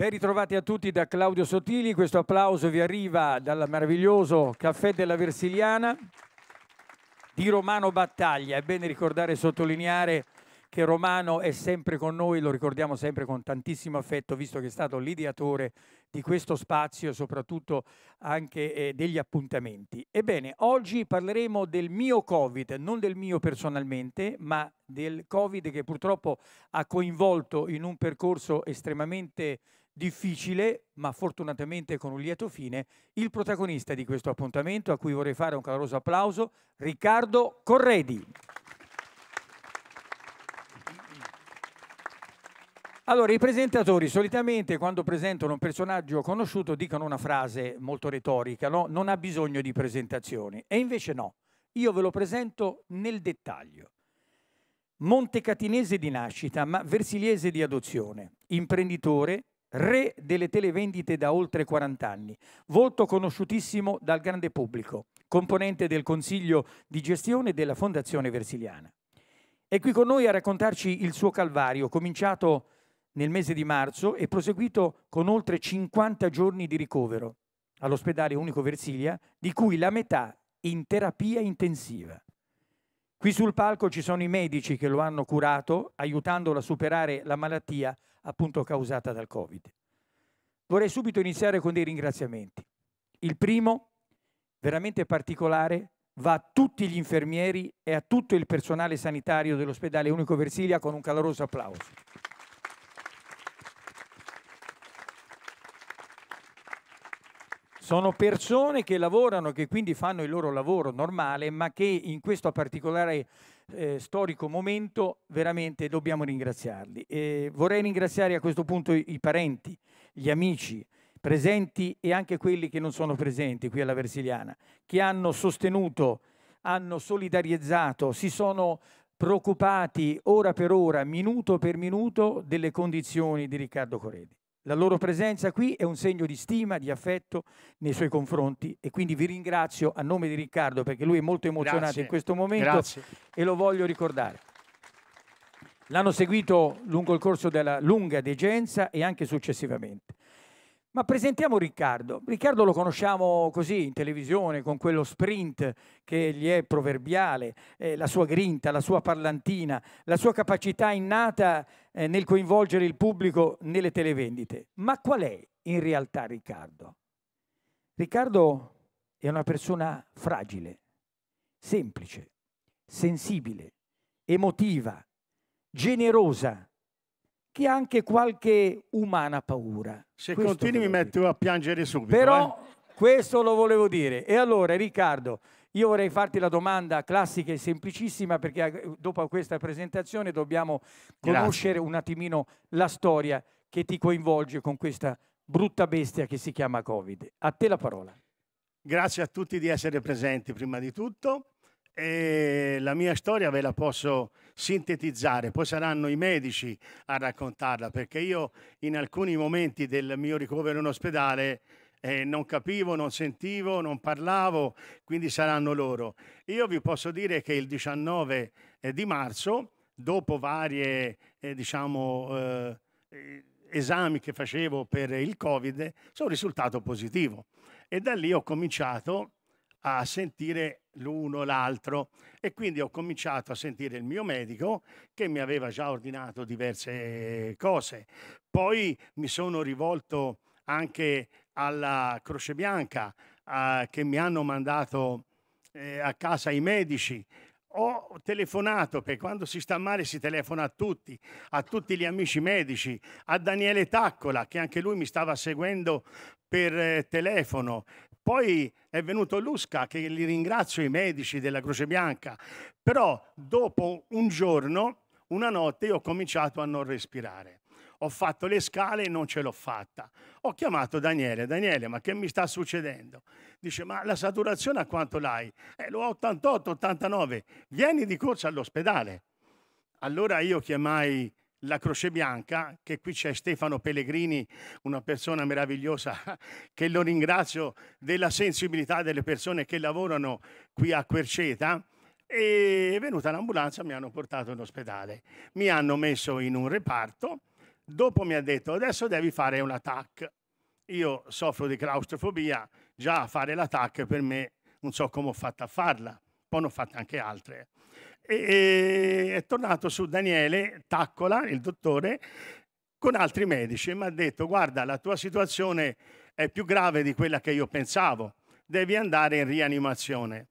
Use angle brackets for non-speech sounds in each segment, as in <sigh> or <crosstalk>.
Ben ritrovati a tutti da Claudio Sottili, questo applauso vi arriva dal meraviglioso Caffè della Versiliana di Romano Battaglia. È bene ricordare e sottolineare che Romano è sempre con noi, lo ricordiamo sempre con tantissimo affetto, visto che è stato l'ideatore di questo spazio e soprattutto anche eh, degli appuntamenti. Ebbene, oggi parleremo del mio Covid, non del mio personalmente, ma del Covid che purtroppo ha coinvolto in un percorso estremamente difficile, ma fortunatamente con un lieto fine, il protagonista di questo appuntamento, a cui vorrei fare un caloroso applauso, Riccardo Corredi. Allora, i presentatori solitamente quando presentano un personaggio conosciuto dicono una frase molto retorica, no? non ha bisogno di presentazioni. E invece no, io ve lo presento nel dettaglio. Montecatinese di nascita, ma versiliese di adozione, imprenditore, re delle televendite da oltre 40 anni, volto conosciutissimo dal grande pubblico, componente del consiglio di gestione della Fondazione Versiliana. È qui con noi a raccontarci il suo calvario, cominciato nel mese di marzo e proseguito con oltre 50 giorni di ricovero all'ospedale Unico Versilia, di cui la metà in terapia intensiva. Qui sul palco ci sono i medici che lo hanno curato, aiutandolo a superare la malattia appunto causata dal Covid. Vorrei subito iniziare con dei ringraziamenti. Il primo, veramente particolare, va a tutti gli infermieri e a tutto il personale sanitario dell'ospedale Unico Versilia con un caloroso applauso. Sono persone che lavorano, che quindi fanno il loro lavoro normale, ma che in questo particolare eh, storico momento veramente dobbiamo ringraziarli. E vorrei ringraziare a questo punto i, i parenti, gli amici, presenti e anche quelli che non sono presenti qui alla Versiliana, che hanno sostenuto, hanno solidarizzato, si sono preoccupati ora per ora, minuto per minuto, delle condizioni di Riccardo Coredi. La loro presenza qui è un segno di stima, di affetto nei suoi confronti e quindi vi ringrazio a nome di Riccardo perché lui è molto emozionato Grazie. in questo momento Grazie. e lo voglio ricordare. L'hanno seguito lungo il corso della lunga degenza e anche successivamente. Ma presentiamo Riccardo. Riccardo lo conosciamo così in televisione, con quello sprint che gli è proverbiale, eh, la sua grinta, la sua parlantina, la sua capacità innata eh, nel coinvolgere il pubblico nelle televendite. Ma qual è in realtà Riccardo? Riccardo è una persona fragile, semplice, sensibile, emotiva, generosa, che anche qualche umana paura. Se questo continui mi metto a piangere subito. Però eh? questo lo volevo dire. E allora Riccardo, io vorrei farti la domanda classica e semplicissima perché eh, dopo questa presentazione dobbiamo Grazie. conoscere un attimino la storia che ti coinvolge con questa brutta bestia che si chiama Covid. A te la parola. Grazie a tutti di essere presenti prima di tutto e la mia storia ve la posso sintetizzare, poi saranno i medici a raccontarla, perché io in alcuni momenti del mio ricovero in ospedale eh, non capivo, non sentivo, non parlavo, quindi saranno loro. Io vi posso dire che il 19 eh, di marzo, dopo varie, eh, diciamo, eh, esami che facevo per il Covid, sono risultato positivo e da lì ho cominciato a sentire l'uno, l'altro e quindi ho cominciato a sentire il mio medico che mi aveva già ordinato diverse cose. Poi mi sono rivolto anche alla Croce Bianca eh, che mi hanno mandato eh, a casa i medici ho telefonato, perché quando si sta male si telefona a tutti, a tutti gli amici medici, a Daniele Taccola, che anche lui mi stava seguendo per eh, telefono, poi è venuto Lusca, che li ringrazio i medici della Croce Bianca, però dopo un giorno, una notte, io ho cominciato a non respirare. Ho fatto le scale e non ce l'ho fatta. Ho chiamato Daniele, Daniele, ma che mi sta succedendo? Dice, ma la saturazione a quanto l'hai? Eh, l'ho 88, 89. Vieni di corsa all'ospedale. Allora io chiamai la Croce Bianca, che qui c'è Stefano Pellegrini, una persona meravigliosa, <laughs> che lo ringrazio della sensibilità delle persone che lavorano qui a Querceta. E è venuta l'ambulanza, mi hanno portato in ospedale, mi hanno messo in un reparto, dopo mi ha detto adesso devi fare un attack. Io soffro di claustrofobia, già fare l'attack per me non so come ho fatto a farla, poi ne ho fatte anche altre e è tornato su Daniele Taccola, il dottore, con altri medici e mi ha detto guarda la tua situazione è più grave di quella che io pensavo, devi andare in rianimazione.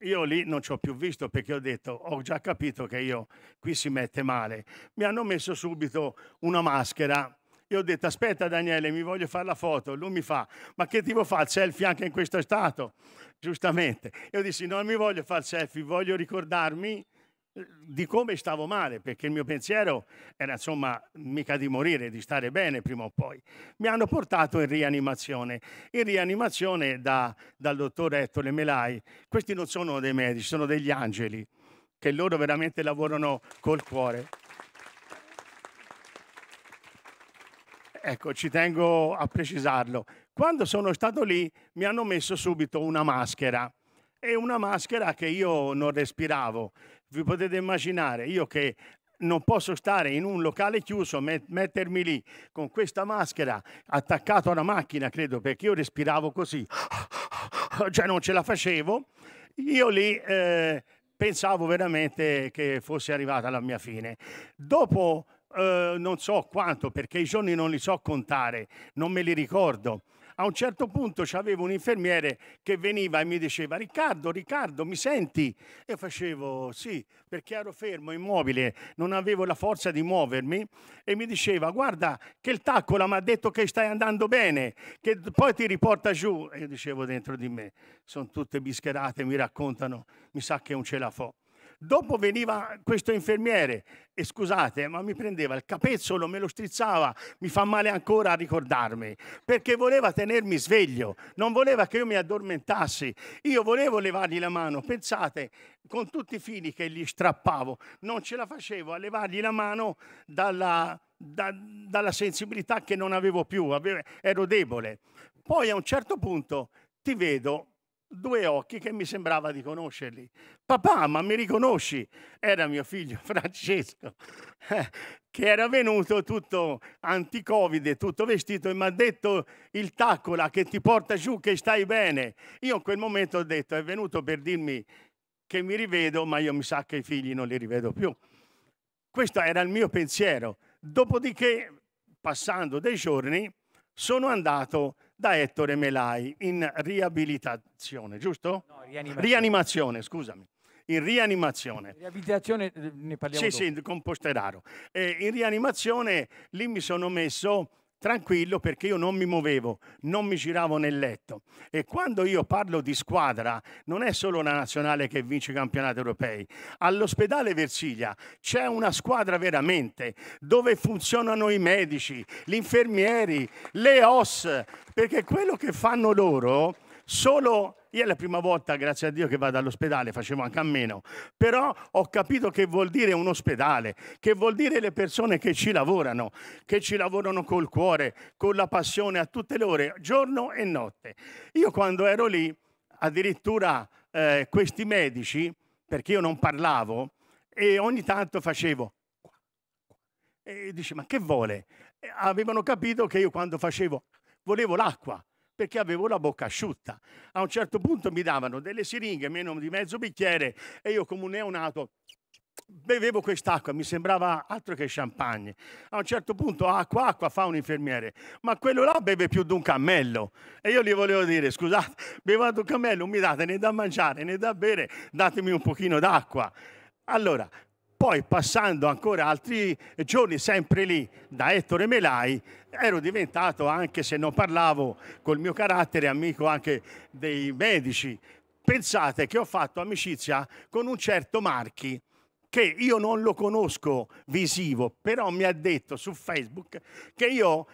Io lì non ci ho più visto perché ho detto ho già capito che io qui si mette male. Mi hanno messo subito una maschera io ho detto, aspetta Daniele, mi voglio fare la foto. Lui mi fa, ma che tipo fa il selfie anche in questo stato? Giustamente. Io dissi, no, non mi voglio fare il selfie, voglio ricordarmi eh, di come stavo male, perché il mio pensiero era insomma mica di morire, di stare bene prima o poi. Mi hanno portato in rianimazione. In rianimazione da, dal dottor Ettore Melai. Questi non sono dei medici, sono degli angeli, che loro veramente lavorano col cuore. ecco, ci tengo a precisarlo. Quando sono stato lì mi hanno messo subito una maschera e una maschera che io non respiravo. Vi potete immaginare, io che non posso stare in un locale chiuso, mettermi lì con questa maschera attaccata alla macchina, credo, perché io respiravo così, <laughs> cioè non ce la facevo. Io lì eh, pensavo veramente che fosse arrivata la mia fine. Dopo eh, non so quanto, perché i giorni non li so contare, non me li ricordo. A un certo punto c'avevo un infermiere che veniva e mi diceva Riccardo, Riccardo, mi senti? E facevo sì, perché ero fermo, immobile, non avevo la forza di muovermi e mi diceva guarda che il taccola mi ha detto che stai andando bene, che poi ti riporta giù. E io dicevo dentro di me, sono tutte bischerate, mi raccontano, mi sa che non ce la fa. Dopo veniva questo infermiere e scusate, ma mi prendeva il capezzolo, me lo strizzava, mi fa male ancora a ricordarmi, perché voleva tenermi sveglio, non voleva che io mi addormentassi. Io volevo levargli la mano, pensate, con tutti i fili che gli strappavo, non ce la facevo a levargli la mano dalla, da, dalla sensibilità che non avevo più, avevo, ero debole. Poi a un certo punto ti vedo due occhi che mi sembrava di conoscerli. Papà, ma mi riconosci? Era mio figlio <laughs> Francesco, eh, che era venuto tutto anti-Covid, tutto vestito e mi ha detto il taccola che ti porta giù, che stai bene. Io in quel momento ho detto, è venuto per dirmi che mi rivedo, ma io mi sa che i figli non li rivedo più. Questo era il mio pensiero. Dopodiché, passando dei giorni, sono andato da Ettore Melai in riabilitazione, giusto? No, rianimazione. rianimazione scusami. In rianimazione. Riabilitazione eh, ne parliamo Sì, dopo. sì, con Posteraro. Eh, in rianimazione lì mi sono messo tranquillo perché io non mi muovevo, non mi giravo nel letto. E quando io parlo di squadra, non è solo una nazionale che vince i campionati europei. All'ospedale Versiglia c'è una squadra veramente dove funzionano i medici, gli infermieri, le OS, perché quello che fanno loro Solo io è la prima volta, grazie a Dio, che vado all'ospedale, facevo anche a meno, però ho capito che vuol dire un ospedale, che vuol dire le persone che ci lavorano, che ci lavorano col cuore, con la passione a tutte le ore, giorno e notte. Io quando ero lì, addirittura eh, questi medici, perché io non parlavo, e ogni tanto facevo... E dice, ma che vuole? Avevano capito che io quando facevo, volevo l'acqua perché avevo la bocca asciutta. A un certo punto mi davano delle siringhe, meno di mezzo bicchiere, e io come un neonato bevevo quest'acqua, mi sembrava altro che champagne. A un certo punto acqua, acqua fa un infermiere, ma quello là beve più di un cammello. E io gli volevo dire, scusate, bevate un cammello, non mi date né da mangiare né da bere, datemi un pochino d'acqua. Allora, poi passando ancora altri giorni sempre lì da Ettore Melai, ero diventato, anche se non parlavo col mio carattere, amico anche dei medici. Pensate che ho fatto amicizia con un certo Marchi, che io non lo conosco visivo, però mi ha detto su Facebook che io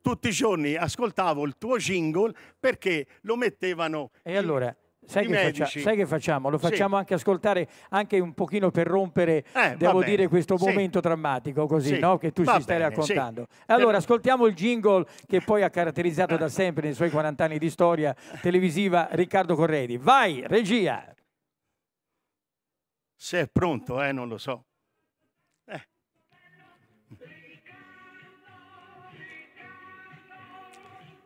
tutti i giorni ascoltavo il tuo jingle perché lo mettevano... E allora, Sai che, faccia, sai che, facciamo? Lo facciamo sì. anche ascoltare anche un pochino per rompere, eh, devo bene. dire, questo momento sì. drammatico così, sì. no? che tu va ci stai bene, raccontando. Allora, ascoltiamo il jingle che poi ha caratterizzato eh. da sempre nei suoi 40 anni di storia televisiva Riccardo Corredi. Vai, regia! Se è pronto, eh, non lo so. Eh.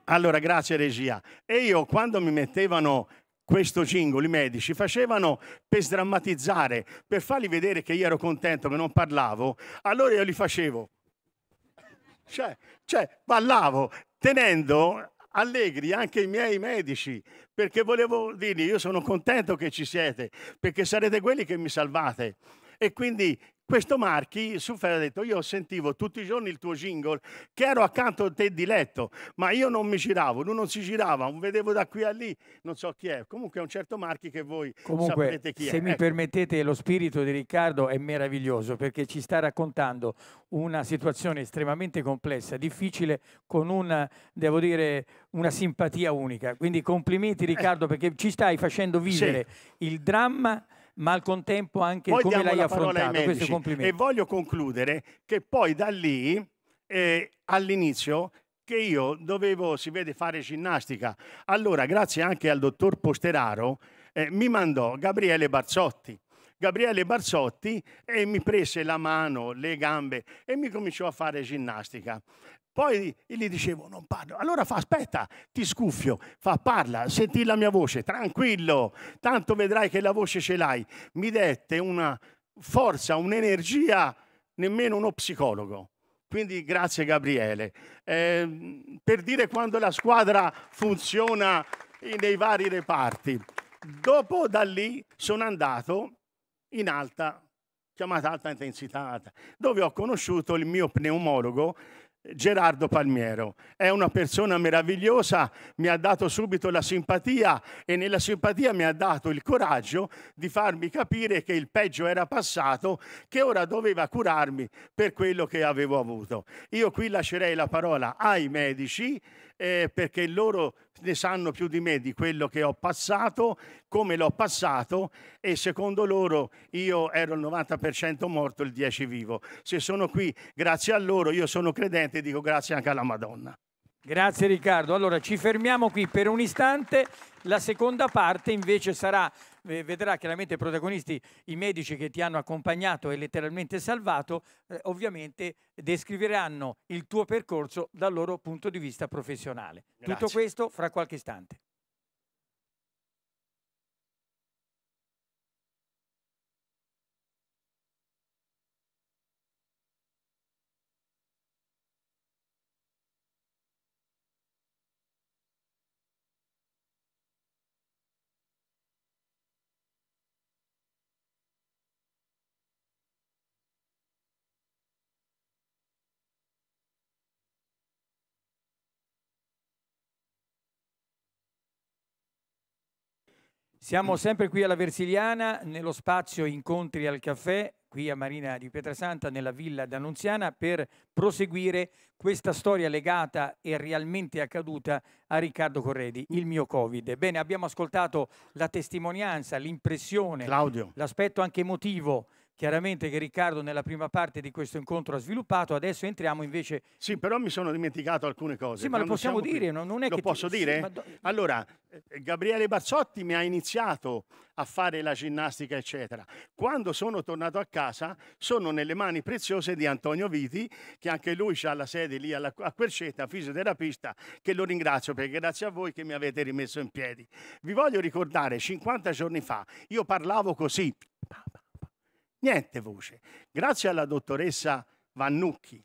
Allora, grazie regia. E io quando mi mettevano questo jingle i medici facevano per sdrammatizzare, per fargli vedere che io ero contento che non parlavo, allora io li facevo. Cioè, cioè parlavo tenendo allegri anche i miei medici, perché volevo dirgli io sono contento che ci siete, perché sarete quelli che mi salvate. E quindi questo Marchi su Ferro ha detto io sentivo tutti i giorni il tuo jingle che ero accanto a te di letto ma io non mi giravo lui non si girava non vedevo da qui a lì non so chi è comunque è un certo Marchi che voi comunque, sapete chi è se ecco. mi permettete lo spirito di Riccardo è meraviglioso perché ci sta raccontando una situazione estremamente complessa difficile con una devo dire una simpatia unica quindi complimenti eh. Riccardo eh. perché ci stai facendo vivere sì. il dramma ma al contempo anche poi come l'hai affrontato. Questo complimento. E voglio concludere che poi da lì, eh, all'inizio, che io dovevo, si vede, fare ginnastica. Allora, grazie anche al dottor Posteraro, eh, mi mandò Gabriele Barzotti. Gabriele Barzotti e eh, mi prese la mano, le gambe e mi cominciò a fare ginnastica. Poi gli dicevo, non parlo. Allora fa, aspetta, ti scuffio. Fa, parla, senti la mia voce, tranquillo. Tanto vedrai che la voce ce l'hai. Mi dette una forza, un'energia, nemmeno uno psicologo. Quindi grazie Gabriele. Eh, per dire quando la squadra funziona nei vari reparti. Dopo da lì sono andato in alta, chiamata alta intensità, dove ho conosciuto il mio pneumologo Gerardo Palmiero. È una persona meravigliosa, mi ha dato subito la simpatia e nella simpatia mi ha dato il coraggio di farmi capire che il peggio era passato, che ora doveva curarmi per quello che avevo avuto. Io qui lascerei la parola ai medici eh, perché loro ne sanno più di me di quello che ho passato, come l'ho passato e secondo loro io ero il 90% morto, il 10% vivo. Se sono qui grazie a loro, io sono credente e dico grazie anche alla Madonna. Grazie Riccardo. Allora ci fermiamo qui per un istante. La seconda parte invece sarà, eh, vedrà chiaramente protagonisti i medici che ti hanno accompagnato e letteralmente salvato, eh, ovviamente descriveranno il tuo percorso dal loro punto di vista professionale. Grazie. Tutto questo fra qualche istante. Siamo sempre qui alla Versiliana, nello spazio Incontri al Caffè, qui a Marina di Pietrasanta, nella Villa d'Annunziana, per proseguire questa storia legata e realmente accaduta a Riccardo Corredi, il mio Covid. Bene, abbiamo ascoltato la testimonianza, l'impressione, l'aspetto anche emotivo chiaramente che Riccardo nella prima parte di questo incontro ha sviluppato, adesso entriamo invece... Sì, però mi sono dimenticato alcune cose. Sì, ma lo possiamo dire, qui. non è lo che... Lo posso ti... dire? Sì, ma... Allora, eh, Gabriele Barzotti mi ha iniziato a fare la ginnastica, eccetera. Quando sono tornato a casa sono nelle mani preziose di Antonio Viti, che anche lui ha la sede lì alla, a Quercetta, fisioterapista, che lo ringrazio perché grazie a voi che mi avete rimesso in piedi. Vi voglio ricordare, 50 giorni fa io parlavo così, niente voce. Grazie alla dottoressa Vannucchi,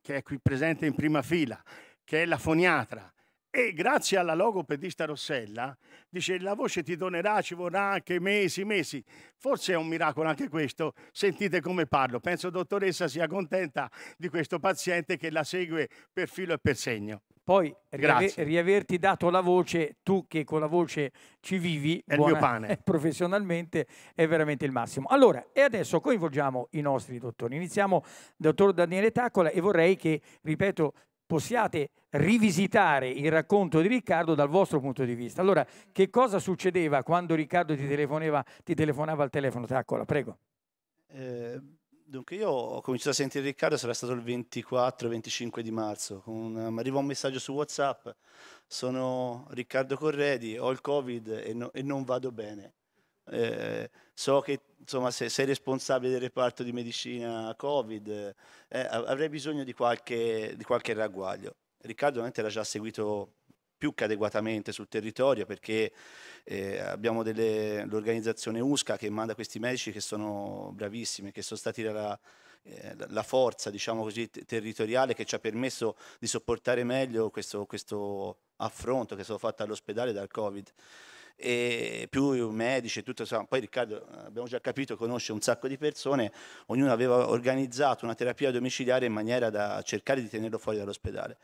che è qui presente in prima fila, che è la foniatra, e grazie alla logopedista Rossella, dice la voce ti donerà, ci vorrà anche mesi, mesi. Forse è un miracolo anche questo. Sentite come parlo. Penso dottoressa sia contenta di questo paziente che la segue per filo e per segno poi riave- riaverti dato la voce, tu che con la voce ci vivi, è buona, il mio pane. <laughs> professionalmente è veramente il massimo. Allora, e adesso coinvolgiamo i nostri dottori. Iniziamo dottor Daniele Taccola e vorrei che, ripeto, possiate rivisitare il racconto di Riccardo dal vostro punto di vista. Allora, che cosa succedeva quando Riccardo ti ti telefonava al telefono? Taccola, prego. Eh Dunque io ho cominciato a sentire Riccardo, sarà stato il 24-25 di marzo, mi arriva un messaggio su Whatsapp, sono Riccardo Corredi, ho il Covid e, no, e non vado bene. Eh, so che insomma, se sei responsabile del reparto di medicina Covid, eh, avrei bisogno di qualche, di qualche ragguaglio. Riccardo ovviamente era già seguito più che adeguatamente sul territorio perché eh, abbiamo delle, l'organizzazione USCA che manda questi medici che sono bravissimi, che sono stati la, la eh, forza diciamo così, territoriale che ci ha permesso di sopportare meglio questo, questo affronto che è stato fatto all'ospedale dal Covid e più medici e tutto poi Riccardo abbiamo già capito conosce un sacco di persone ognuno aveva organizzato una terapia domiciliare in maniera da cercare di tenerlo fuori dall'ospedale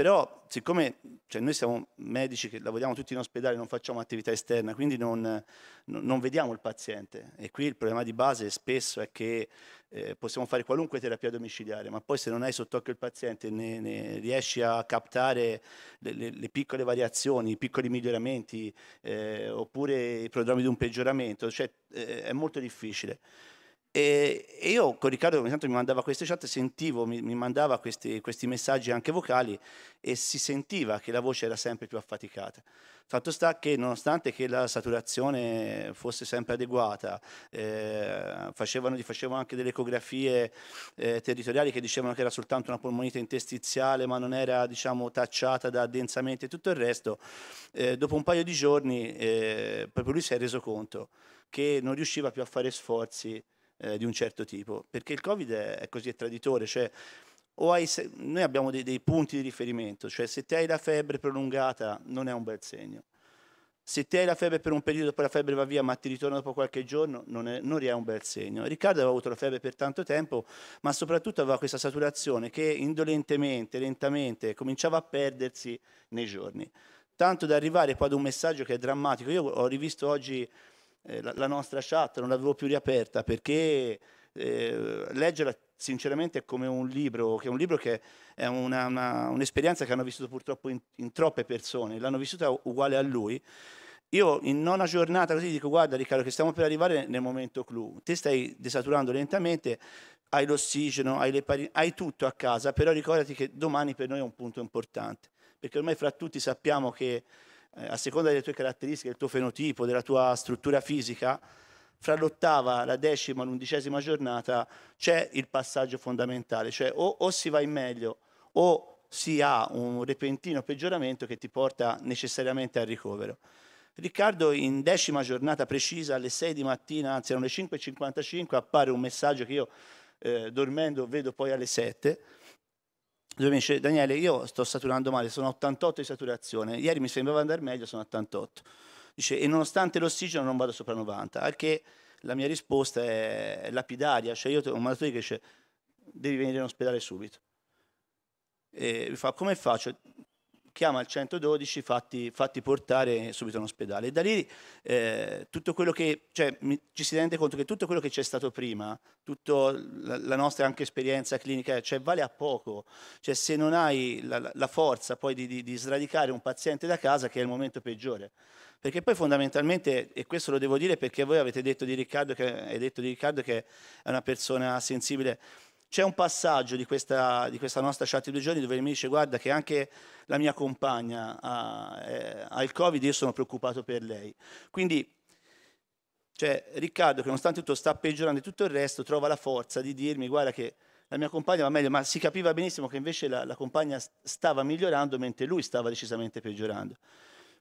però siccome cioè, noi siamo medici che lavoriamo tutti in ospedale, non facciamo attività esterna, quindi non, non vediamo il paziente. E qui il problema di base spesso è che eh, possiamo fare qualunque terapia domiciliare, ma poi se non hai sott'occhio il paziente ne, ne riesci a captare le, le, le, piccole variazioni, i piccoli miglioramenti eh, oppure i prodromi di un peggioramento, cioè eh, è molto difficile. E, io con Riccardo ogni tanto mi mandava queste chat, sentivo, mi, mi mandava questi, questi, messaggi anche vocali e si sentiva che la voce era sempre più affaticata. Fatto sta che nonostante che la saturazione fosse sempre adeguata, eh, facevano, gli facevano anche delle ecografie eh, territoriali che dicevano che era soltanto una polmonite interstiziale ma non era diciamo, tacciata da addensamenti e tutto il resto, eh, dopo un paio di giorni eh, proprio lui si è reso conto che non riusciva più a fare sforzi eh, di un certo tipo, perché il Covid è, è così è traditore, cioè hai, noi abbiamo dei, dei, punti di riferimento, cioè se ti hai la febbre prolungata non è un bel segno. Se ti hai la febbre per un periodo, poi la febbre va via, ma ti ritorna dopo qualche giorno, non è, non è un bel segno. Riccardo aveva avuto la febbre per tanto tempo, ma soprattutto aveva questa saturazione che indolentemente, lentamente, cominciava a perdersi nei giorni tanto da arrivare poi ad un messaggio che è drammatico. Io ho rivisto oggi eh, la, la, nostra chat, non l'avevo più riaperta perché eh, leggerla sinceramente è come un libro, che è un libro che è una, una, un'esperienza che hanno vissuto purtroppo in, in troppe persone, l'hanno vissuta uguale a lui. Io in nona giornata così dico guarda Riccardo che stiamo per arrivare nel momento clou, te stai desaturando lentamente, hai l'ossigeno, hai, le pari- hai tutto a casa, però ricordati che domani per noi è un punto importante, perché ormai fra tutti sappiamo che eh, a seconda delle tue caratteristiche, del tuo fenotipo, della tua struttura fisica, fra l'ottava, la decima, l'undicesima giornata c'è il passaggio fondamentale, cioè o, o, si va in meglio o si ha un repentino peggioramento che ti porta necessariamente al ricovero. Riccardo in decima giornata precisa alle 6 di mattina, anzi erano le 5.55, appare un messaggio che io eh, dormendo vedo poi alle 7 lui mi dice, Daniele, io sto saturando male, sono 88 di saturazione, ieri mi sembrava andare meglio, sono 88. Dice, e nonostante l'ossigeno non vado sopra 90, al che la mia risposta è lapidaria, cioè io ho un malatore che dice, devi venire in ospedale subito. E mi fa, come faccio? chiama il 112, fatti, fatti portare subito in ospedale. E da lì eh, tutto quello che, cioè, mi, ci si rende conto che tutto quello che c'è stato prima, tutta la, la, nostra anche esperienza clinica, cioè, vale a poco. Cioè, se non hai la, la forza poi di, di, di sradicare un paziente da casa, che è il momento peggiore perché poi fondamentalmente, e questo lo devo dire perché voi avete detto di Riccardo che, detto di Riccardo che è una persona sensibile, c'è un passaggio di questa, di questa nostra chat di due giorni dove mi dice guarda che anche la mia compagna ha, eh, ha il Covid, io sono preoccupato per lei. Quindi cioè, Riccardo, che nonostante tutto sta peggiorando e tutto il resto, trova la forza di dirmi guarda che la mia compagna va meglio, ma si capiva benissimo che invece la, la compagna stava migliorando mentre lui stava decisamente peggiorando.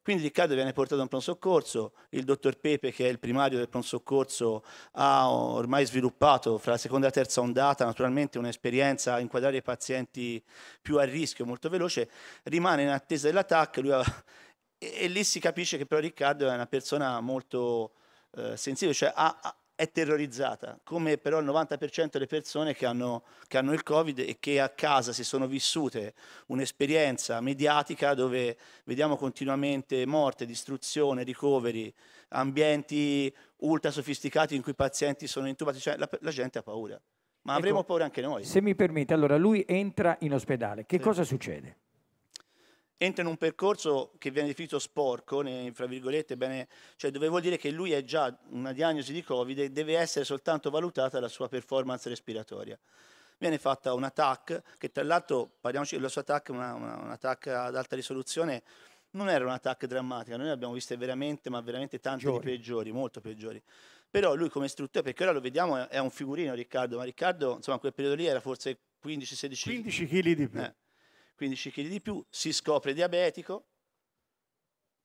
Quindi Riccardo viene portato in pronto soccorso, il dottor Pepe che è il primario del pronto soccorso ha ormai sviluppato fra la seconda e la terza ondata naturalmente un'esperienza a inquadrare i pazienti più a rischio molto veloce, rimane in attesa dell'attacco ha... <laughs> e, e, lì si capisce che però Riccardo è una persona molto eh, sensibile, cioè ha è terrorizzata, come però il 90% delle persone che hanno, che hanno, il Covid e che a casa si sono vissute un'esperienza mediatica dove vediamo continuamente morte, distruzione, ricoveri, ambienti ultra sofisticati in cui i pazienti sono intubati, cioè la, la gente ha paura. Ma ecco, avremo paura anche noi. Se mi permette, allora lui entra in ospedale, che sì. cosa succede? entra in un percorso che viene definito sporco, fra virgolette, bene, cioè dove vuol dire che lui è già una diagnosi di Covid e deve essere soltanto valutata la sua performance respiratoria. Viene fatta un attack, che tra l'altro, parliamoci, della sua attack, una, una, un attack ad alta risoluzione, non era un attack drammatico, noi ne abbiamo viste veramente, ma veramente tanti peggiori. peggiori, molto peggiori. Però lui come struttura, perché ora lo vediamo, è un figurino Riccardo, ma Riccardo, insomma, in quel periodo lì era forse 15-16 kg. 15 kg di più. Eh 15 kg di più, si scopre diabetico.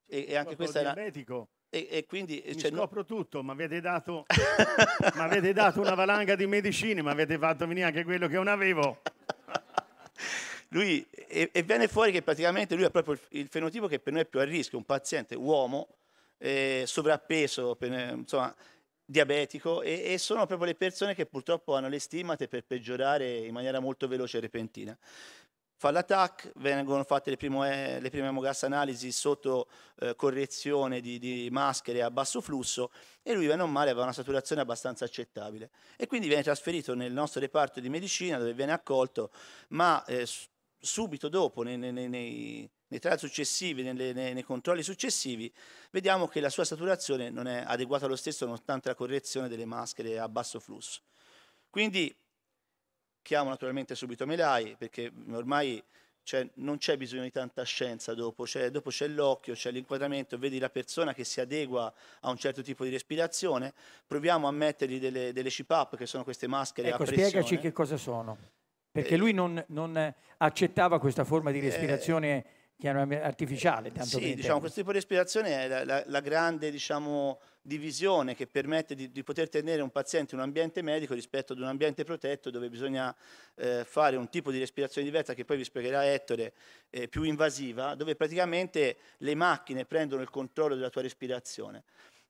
E, e anche questa diabetico. E, e, quindi mi cioè, scopro no... tutto, ma avete dato, <laughs> avete dato una valanga di medicine, ma avete fatto venire anche quello che non avevo. lui, e, e, viene fuori che praticamente lui è proprio il, il, fenotipo che per noi è più a rischio, un paziente uomo, eh, sovrappeso, per, insomma, diabetico, e, e, sono proprio le persone che purtroppo hanno le stigmate per peggiorare in maniera molto veloce e repentina fa l'attack, vengono fatte le prime, eh, le prime emogas analisi sotto eh, correzione di, di, maschere a basso flusso e lui, bene o male, aveva una saturazione abbastanza accettabile. E quindi viene trasferito nel nostro reparto di medicina dove viene accolto, ma eh, subito dopo, nei, nei, nei nei trial successivi, nelle, nei, nei, controlli successivi, vediamo che la sua saturazione non è adeguata allo stesso nonostante la correzione delle maschere a basso flusso. Quindi Chiamo naturalmente subito Melai perché ormai cioè, non c'è bisogno di tanta scienza dopo, cioè, dopo c'è l'occhio, c'è l'inquadramento, vedi la persona che si adegua a un certo tipo di respirazione, proviamo a mettergli delle, delle CPAP che sono queste maschere ecco, a pressione. Spiegaci che cosa sono, perché eh, lui non, non, accettava questa forma di eh, respirazione eh, artificiale. Tanto sì, diciamo, questo tipo di respirazione è la, la, la grande diciamo, di che permette di, di, poter tenere un paziente in un ambiente medico rispetto ad un ambiente protetto dove bisogna eh, fare un tipo di respirazione diversa che poi vi spiegherà Ettore, eh, più invasiva, dove praticamente le macchine prendono il controllo della tua respirazione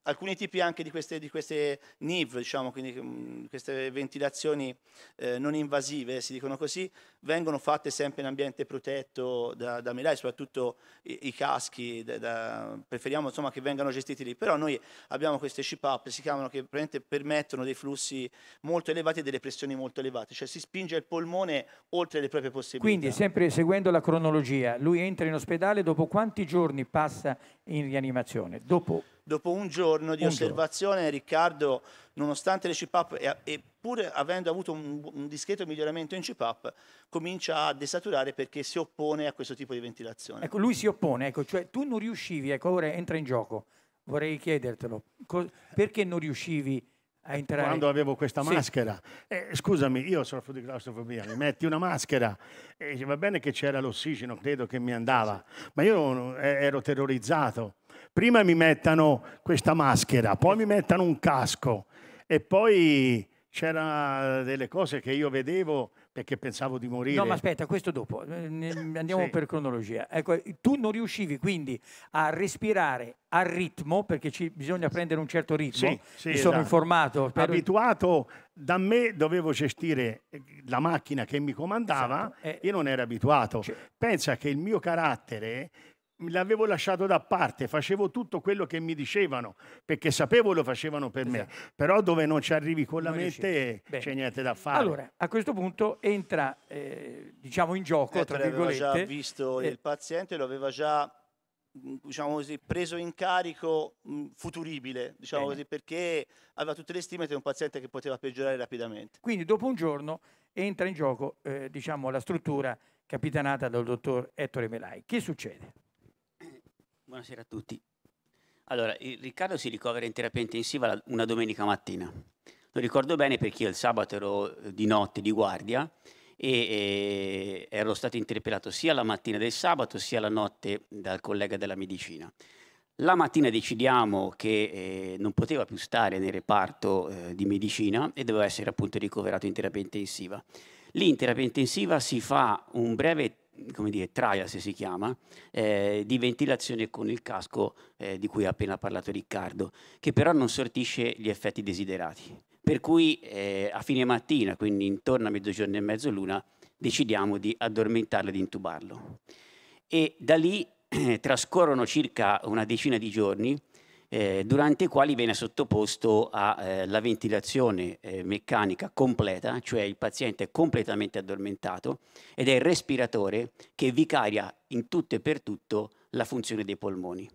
alcuni tipi anche di queste, di queste NIV, diciamo, quindi mm, queste ventilazioni eh, non invasive, si dicono così, vengono fatte sempre in ambiente protetto da, da Mirai, soprattutto i, i caschi, da, da, preferiamo insomma, che vengano gestiti lì, però noi abbiamo queste chip-up, si chiamano, che permettono dei flussi molto elevati e delle pressioni molto elevate, cioè si spinge il polmone oltre le proprie possibilità. Quindi, sempre seguendo la cronologia, lui entra in ospedale, dopo quanti giorni passa in rianimazione? Dopo dopo un giorno di un osservazione giorno. Riccardo, nonostante le CPAP e, e pur avendo avuto un, un, discreto miglioramento in CPAP, comincia a desaturare perché si oppone a questo tipo di ventilazione. Ecco, lui si oppone, ecco, cioè tu non riuscivi, ecco, ora entra in gioco, vorrei chiedertelo, co- perché non riuscivi a entrare? Quando avevo questa sì. maschera, eh, scusami, io soffro di claustrofobia, mi metti una maschera, eh, va bene che c'era l'ossigeno, credo che mi andava, ma io eh, ero terrorizzato prima mi mettano questa maschera, poi mi mettano un casco e poi c'erano delle cose che io vedevo perché pensavo di morire. No, ma aspetta, questo dopo, eh, andiamo sì. per cronologia. Ecco, tu non riuscivi quindi a respirare al ritmo, perché ci, bisogna prendere un certo ritmo, sì, sì, mi sono esatto. informato. Spero... Abituato, da me dovevo gestire eh, la macchina che mi comandava, esatto. Eh. io non ero abituato. Cioè... Pensa che il mio carattere l'avevo lasciato da parte, facevo tutto quello che mi dicevano, perché sapevo lo facevano per esatto. me, però dove non ci arrivi con la non mente c'è niente da fare. Allora, a questo punto entra, eh, diciamo, in gioco, eh, tra virgolette. L'aveva già visto eh. il paziente, lo aveva già, mm, diciamo così, preso in carico mh, mm, futuribile, diciamo così, perché aveva tutte le stime di un paziente che poteva peggiorare rapidamente. Quindi dopo un giorno entra in gioco, eh, diciamo, la struttura capitanata dal dottor Ettore Melai. Che succede? Buonasera a tutti. Allora, Riccardo si ricovera in terapia intensiva una domenica mattina. Lo ricordo bene perché io il sabato ero eh, di notte di guardia e, e ero stato interpellato sia la mattina del sabato sia la notte dal collega della medicina. La mattina decidiamo che eh, non poteva più stare nel reparto eh, di medicina e doveva essere appunto ricoverato in terapia intensiva. Lì in terapia intensiva si fa un breve come dire, trias si chiama, eh, di ventilazione con il casco eh, di cui ha appena parlato Riccardo, che però non sortisce gli effetti desiderati. Per cui eh, a fine mattina, quindi intorno a mezzogiorno e luna, decidiamo di addormentarlo e di intubarlo. E da lì <clears throat> trascorrono circa una decina di giorni eh, durante i quali viene sottoposto alla eh, ventilazione eh, meccanica completa, cioè il paziente è completamente addormentato ed è il respiratore che vicaria in tutto e per tutto la funzione dei polmoni,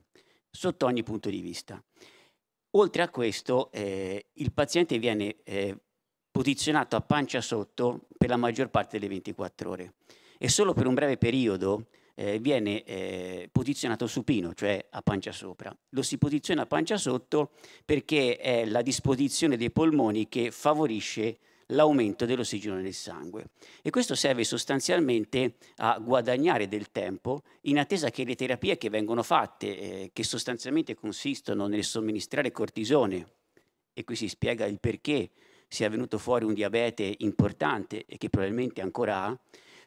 sotto ogni punto di vista. Oltre a questo, eh, il paziente viene eh, posizionato a pancia sotto per la maggior parte delle 24 ore e solo per un breve periodo eh, viene eh, posizionato supino, cioè a pancia sopra. Lo si posiziona a pancia sotto perché è la disposizione dei polmoni che favorisce l'aumento dell'ossigeno nel sangue e questo serve sostanzialmente a guadagnare del tempo in attesa che le terapie che vengono fatte, eh, che sostanzialmente consistono nel somministrare cortisone, e qui si spiega il perché sia venuto fuori un diabete importante e che probabilmente ancora ha,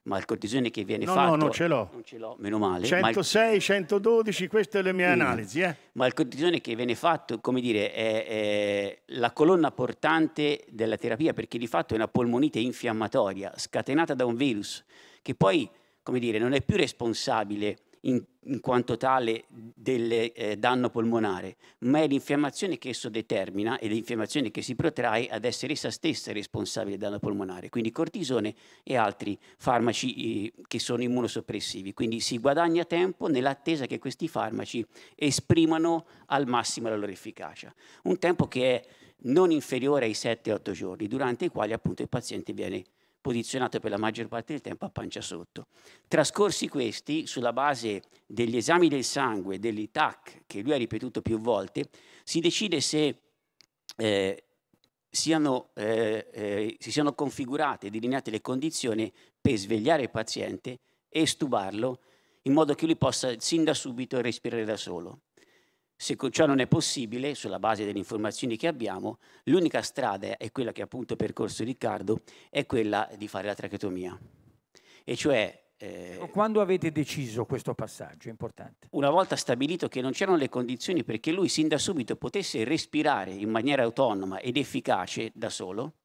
ma il cortisone che viene no, fatto... No, non ce l'ho. Non ce l'ho, meno male. 106, il... 112, queste sono le mie mm. analisi. Eh. Ma il cortisone che viene fatto, come dire, è, è, la colonna portante della terapia, perché di fatto è una polmonite infiammatoria scatenata da un virus che poi, come dire, non è più responsabile in, in quanto tale del eh, danno polmonare, ma è l'infiammazione che esso determina e l'infiammazione che si protrae ad essere essa stessa responsabile del danno polmonare, quindi cortisone e altri farmaci eh, che sono immunosoppressivi. Quindi si guadagna tempo nell'attesa che questi farmaci esprimano al massimo la loro efficacia. Un tempo che è non inferiore ai 7-8 giorni, durante i quali appunto il paziente viene posizionato per la maggior parte del tempo a pancia sotto. Trascorsi questi, sulla base degli esami del sangue, dell'ITAC, che lui ha ripetuto più volte, si decide se eh, siano, eh, eh, si siano configurate e delineate le condizioni per svegliare il paziente e stubarlo in modo che lui possa sin da subito respirare da solo. Se ciò non è possibile, sulla base delle informazioni che abbiamo, l'unica strada è quella che appunto ha percorso Riccardo, è quella di fare la trachetomia. E cioè... Eh, Quando avete deciso questo passaggio? È Importante. Una volta stabilito che non c'erano le condizioni perché lui sin da subito potesse respirare in maniera autonoma ed efficace da solo,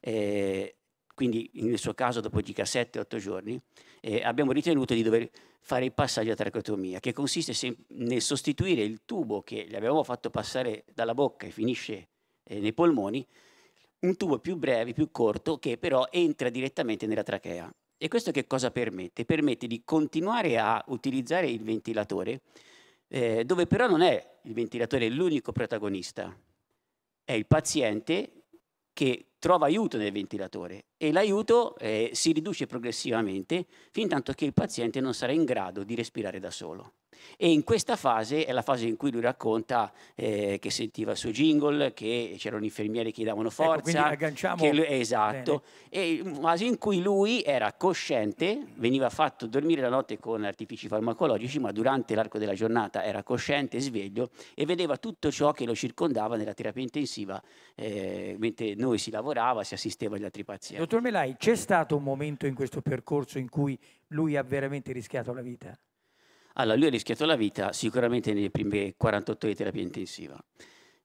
eh, quindi nel suo caso dopo circa 7-8 giorni, eh, abbiamo ritenuto di dover fare il passaggio a tracheotomia, che consiste nel sostituire il tubo che gli avevamo fatto passare dalla bocca e finisce eh, nei polmoni, un tubo più breve, più corto, che però entra direttamente nella trachea. E questo che cosa permette? Permette di continuare a utilizzare il ventilatore, eh, dove però non è il ventilatore l'unico protagonista, è il paziente che trova aiuto nel ventilatore e l'aiuto eh, si riduce progressivamente fin tanto che il paziente non sarà in grado di respirare da solo. E in questa fase è la fase in cui lui racconta eh, che sentiva il suo jingle, che c'erano infermieri che gli davano ecco, forza. Ecco, che lui, esatto. Bene. E fase in cui lui era cosciente, veniva fatto dormire la notte con artifici farmacologici, ma durante l'arco della giornata era cosciente, sveglio e vedeva tutto ciò che lo circondava nella terapia intensiva, eh, mentre noi si lavorava, si assisteva agli altri pazienti. Dottor Melai, c'è stato un momento in questo percorso in cui lui ha veramente rischiato la vita? Allora, lui ha rischiato la vita sicuramente nelle prime 48 ore di terapia intensiva.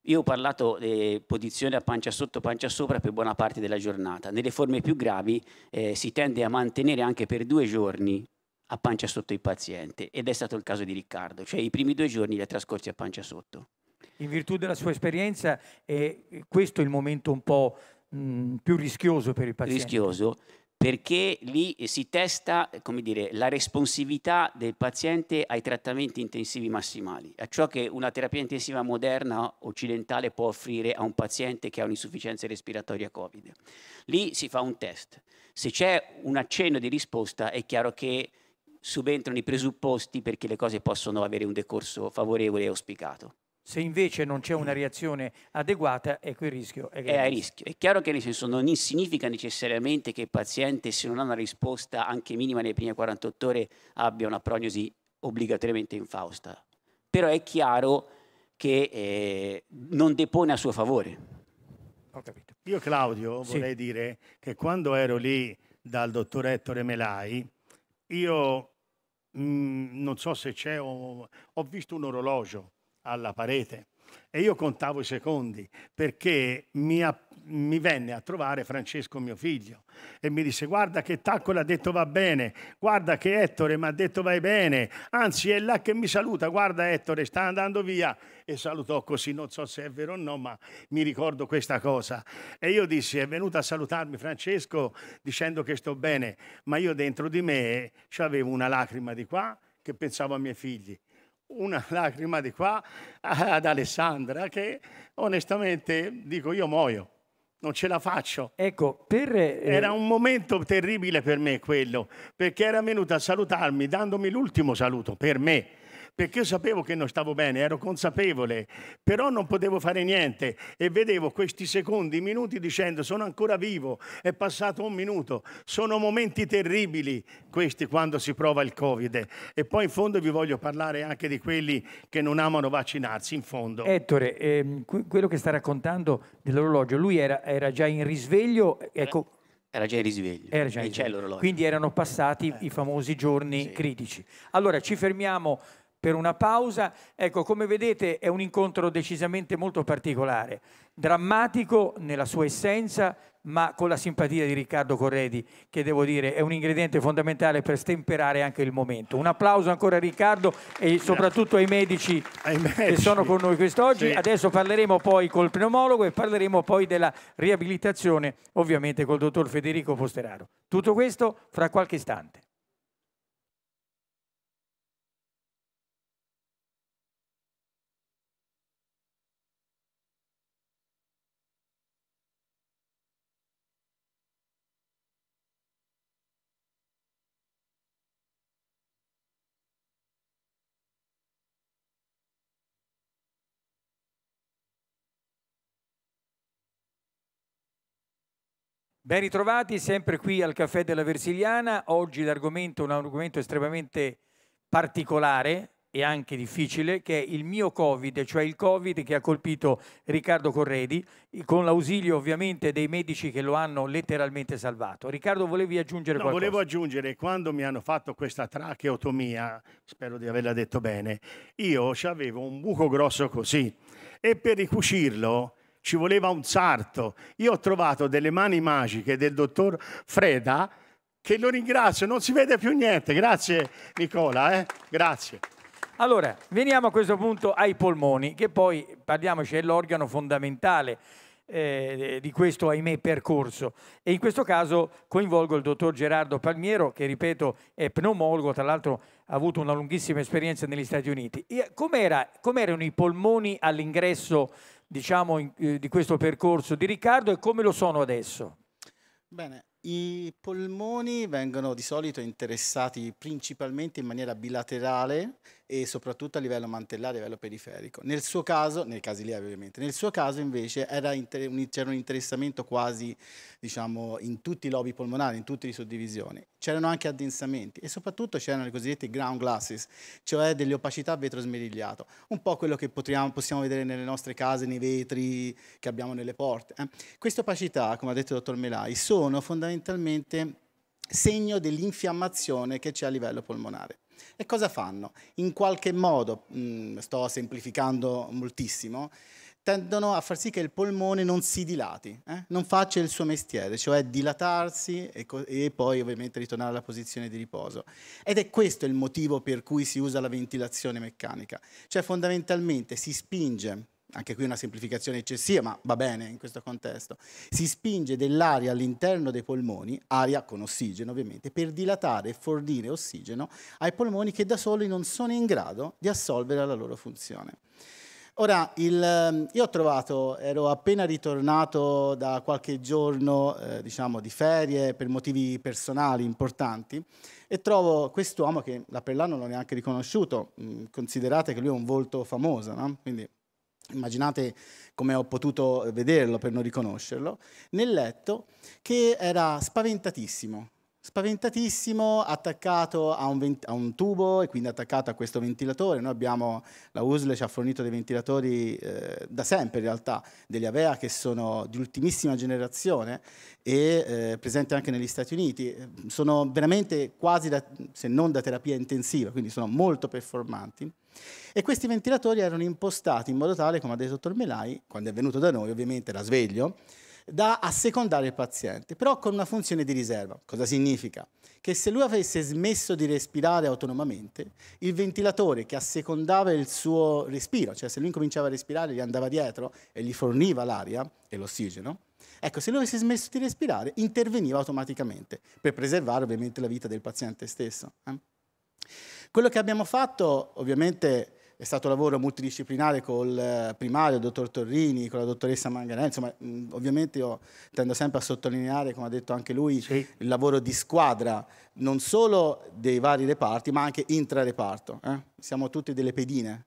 Io ho parlato di eh, posizione a pancia sotto, pancia sopra per buona parte della giornata. Nelle forme più gravi eh, si tende a mantenere anche per due giorni a pancia sotto il paziente ed è stato il caso di Riccardo, cioè i primi due giorni li ha trascorsi a pancia sotto. In virtù della sua esperienza è eh, questo il momento un po' mh, mm, più rischioso per il paziente? Rischioso, perché lì eh, si testa eh, dire, la responsività del paziente ai trattamenti intensivi massimali, a ciò che una terapia intensiva moderna occidentale può offrire a un paziente che ha un'insufficienza respiratoria Covid. Lì si fa un test. Se c'è un accenno di risposta è chiaro che subentrano i presupposti perché le cose possono avere un decorso favorevole e auspicato. Se invece non c'è una mm. reazione adeguata, ecco il rischio. È, è a rischio. È chiaro che nel senso non significa necessariamente che il paziente, se non ha una risposta anche minima nelle prime 48 ore, abbia una prognosi obbligatoriamente infausta. Però è chiaro che eh, non depone a suo favore. Ho capito. Io Claudio sì. vorrei dire che quando ero lì dal dottor Ettore Melai, io mh, mm, non so se c'è, ho, ho visto un orologio alla parete. E io contavo i secondi perché mi, mi, venne a trovare Francesco, mio figlio, e mi disse: Guarda che Tacco l'ha detto va bene, guarda che Ettore mi ha detto vai bene, anzi è là che mi saluta, guarda Ettore sta andando via. E salutò così, non so se è vero o no, ma mi ricordo questa cosa. E io dissi: È venuto a salutarmi Francesco dicendo che sto bene, ma io dentro di me avevo una lacrima di qua che pensavo a miei figli una <laughs> lacrima di qua ad Alessandra che onestamente dico io muoio, non ce la faccio. Ecco, per, eh... Era un momento terribile per me quello, perché era venuta a salutarmi dandomi l'ultimo saluto per me perché io sapevo che non stavo bene, ero consapevole, però non potevo fare niente e vedevo questi secondi, minuti dicendo sono ancora vivo, è passato un minuto, sono momenti terribili questi quando si prova il Covid e poi in fondo vi voglio parlare anche di quelli che non amano vaccinarsi, in fondo. Ettore, ehm, quello che sta raccontando dell'orologio, lui era, era già in risveglio, ecco... Era già in risveglio. Era già in risveglio. Quindi erano passati eh. i famosi giorni sì. critici. Allora ci fermiamo per una pausa. Ecco, come vedete è un incontro decisamente molto particolare, drammatico nella sua essenza, ma con la simpatia di Riccardo Corredi, che devo dire è un ingrediente fondamentale per stemperare anche il momento. Un applauso ancora a Riccardo e soprattutto ai medici, ai medici. che sono con noi quest'oggi. Sì. Adesso parleremo poi col pneumologo e parleremo poi della riabilitazione, ovviamente col dottor Federico Posteraro. Tutto questo fra qualche istante. Ben ritrovati sempre qui al Caffè della Versiliana. Oggi l'argomento è un argomento estremamente particolare e anche difficile, che è il mio Covid, cioè il Covid che ha colpito Riccardo Corredi, con l'ausilio ovviamente dei medici che lo hanno letteralmente salvato. Riccardo, volevi aggiungere no, qualcosa? Volevo aggiungere, quando mi hanno fatto questa tracheotomia, spero di averla detto bene, io avevo un buco grosso così e per ricucirlo ci voleva un sarto. Io ho trovato delle mani magiche del dottor Freda che lo ringrazio, non si vede più niente. Grazie Nicola, eh? grazie. Allora, veniamo a questo punto ai polmoni, che poi, parliamoci, è l'organo fondamentale eh, di questo, ahimè, percorso. E in questo caso coinvolgo il dottor Gerardo Palmiero, che ripeto è pneumologo, tra l'altro ha avuto una lunghissima esperienza negli Stati Uniti. Com'era, com'erano i polmoni all'ingresso diciamo, in, eh, di questo percorso di Riccardo e come lo sono adesso? Bene, i polmoni vengono di solito interessati principalmente in maniera bilaterale e soprattutto a livello mantellare, a livello periferico. Nel suo caso, nei casi lì ovviamente, nel suo caso invece c'era un, un interessamento quasi diciamo, in tutti i lobi polmonari, in tutte le suddivisioni. C'erano anche addensamenti e soprattutto c'erano le cosiddette ground glasses, cioè delle opacità a vetro smerigliato, un po' quello che potriamo, possiamo vedere nelle nostre case, nei vetri che abbiamo nelle porte. Eh. Queste opacità, come ha detto il dottor Melai, sono fondamentalmente segno dell'infiammazione che c'è a livello polmonare. E cosa fanno? In qualche modo, mh, sto semplificando moltissimo, tendono a far sì che il polmone non si dilati, eh? non faccia il suo mestiere, cioè dilatarsi e, e, poi ovviamente ritornare alla posizione di riposo. Ed è questo il motivo per cui si usa la ventilazione meccanica, cioè fondamentalmente si spinge anche qui una semplificazione eccessiva, ma va bene in questo contesto, si spinge dell'aria all'interno dei polmoni, aria con ossigeno ovviamente, per dilatare e fornire ossigeno ai polmoni che da soli non sono in grado di assolvere la loro funzione. Ora, il, ehm, io ho trovato, ero appena ritornato da qualche giorno eh, diciamo, di ferie per motivi personali importanti e trovo quest'uomo che da per là non l'ho neanche riconosciuto, mm, considerate che lui è un volto famoso, no? quindi immaginate come ho potuto eh, vederlo per non riconoscerlo, nel letto, che era spaventatissimo, spaventatissimo, attaccato a un, a un, tubo e quindi attaccato a questo ventilatore. Noi abbiamo, la USL ci ha fornito dei ventilatori eh, da sempre in realtà, degli Avea che sono di ultimissima generazione e eh, presenti anche negli Stati Uniti. Sono veramente quasi, da, se non da terapia intensiva, quindi sono molto performanti. E questi ventilatori erano impostati in modo tale, come ha detto il dottor Melai, quando è venuto da noi, ovviamente era sveglio, da assecondare il paziente, però con una funzione di riserva. Cosa significa? Che se lui avesse smesso di respirare autonomamente, il ventilatore che assecondava il suo respiro, cioè se lui incominciava a respirare, gli andava dietro e gli forniva l'aria e l'ossigeno, ecco, se lui avesse smesso di respirare, interveniva automaticamente, per preservare ovviamente la vita del paziente stesso. Eh? Quello che abbiamo fatto ovviamente è stato lavoro multidisciplinare col eh, primario, il dottor Torrini, con la dottoressa Manganelli, insomma ovviamente io tendo sempre a sottolineare, come ha detto anche lui, sì. il lavoro di squadra, non solo dei vari reparti, ma anche intrareparto. Eh? Siamo tutti delle pedine,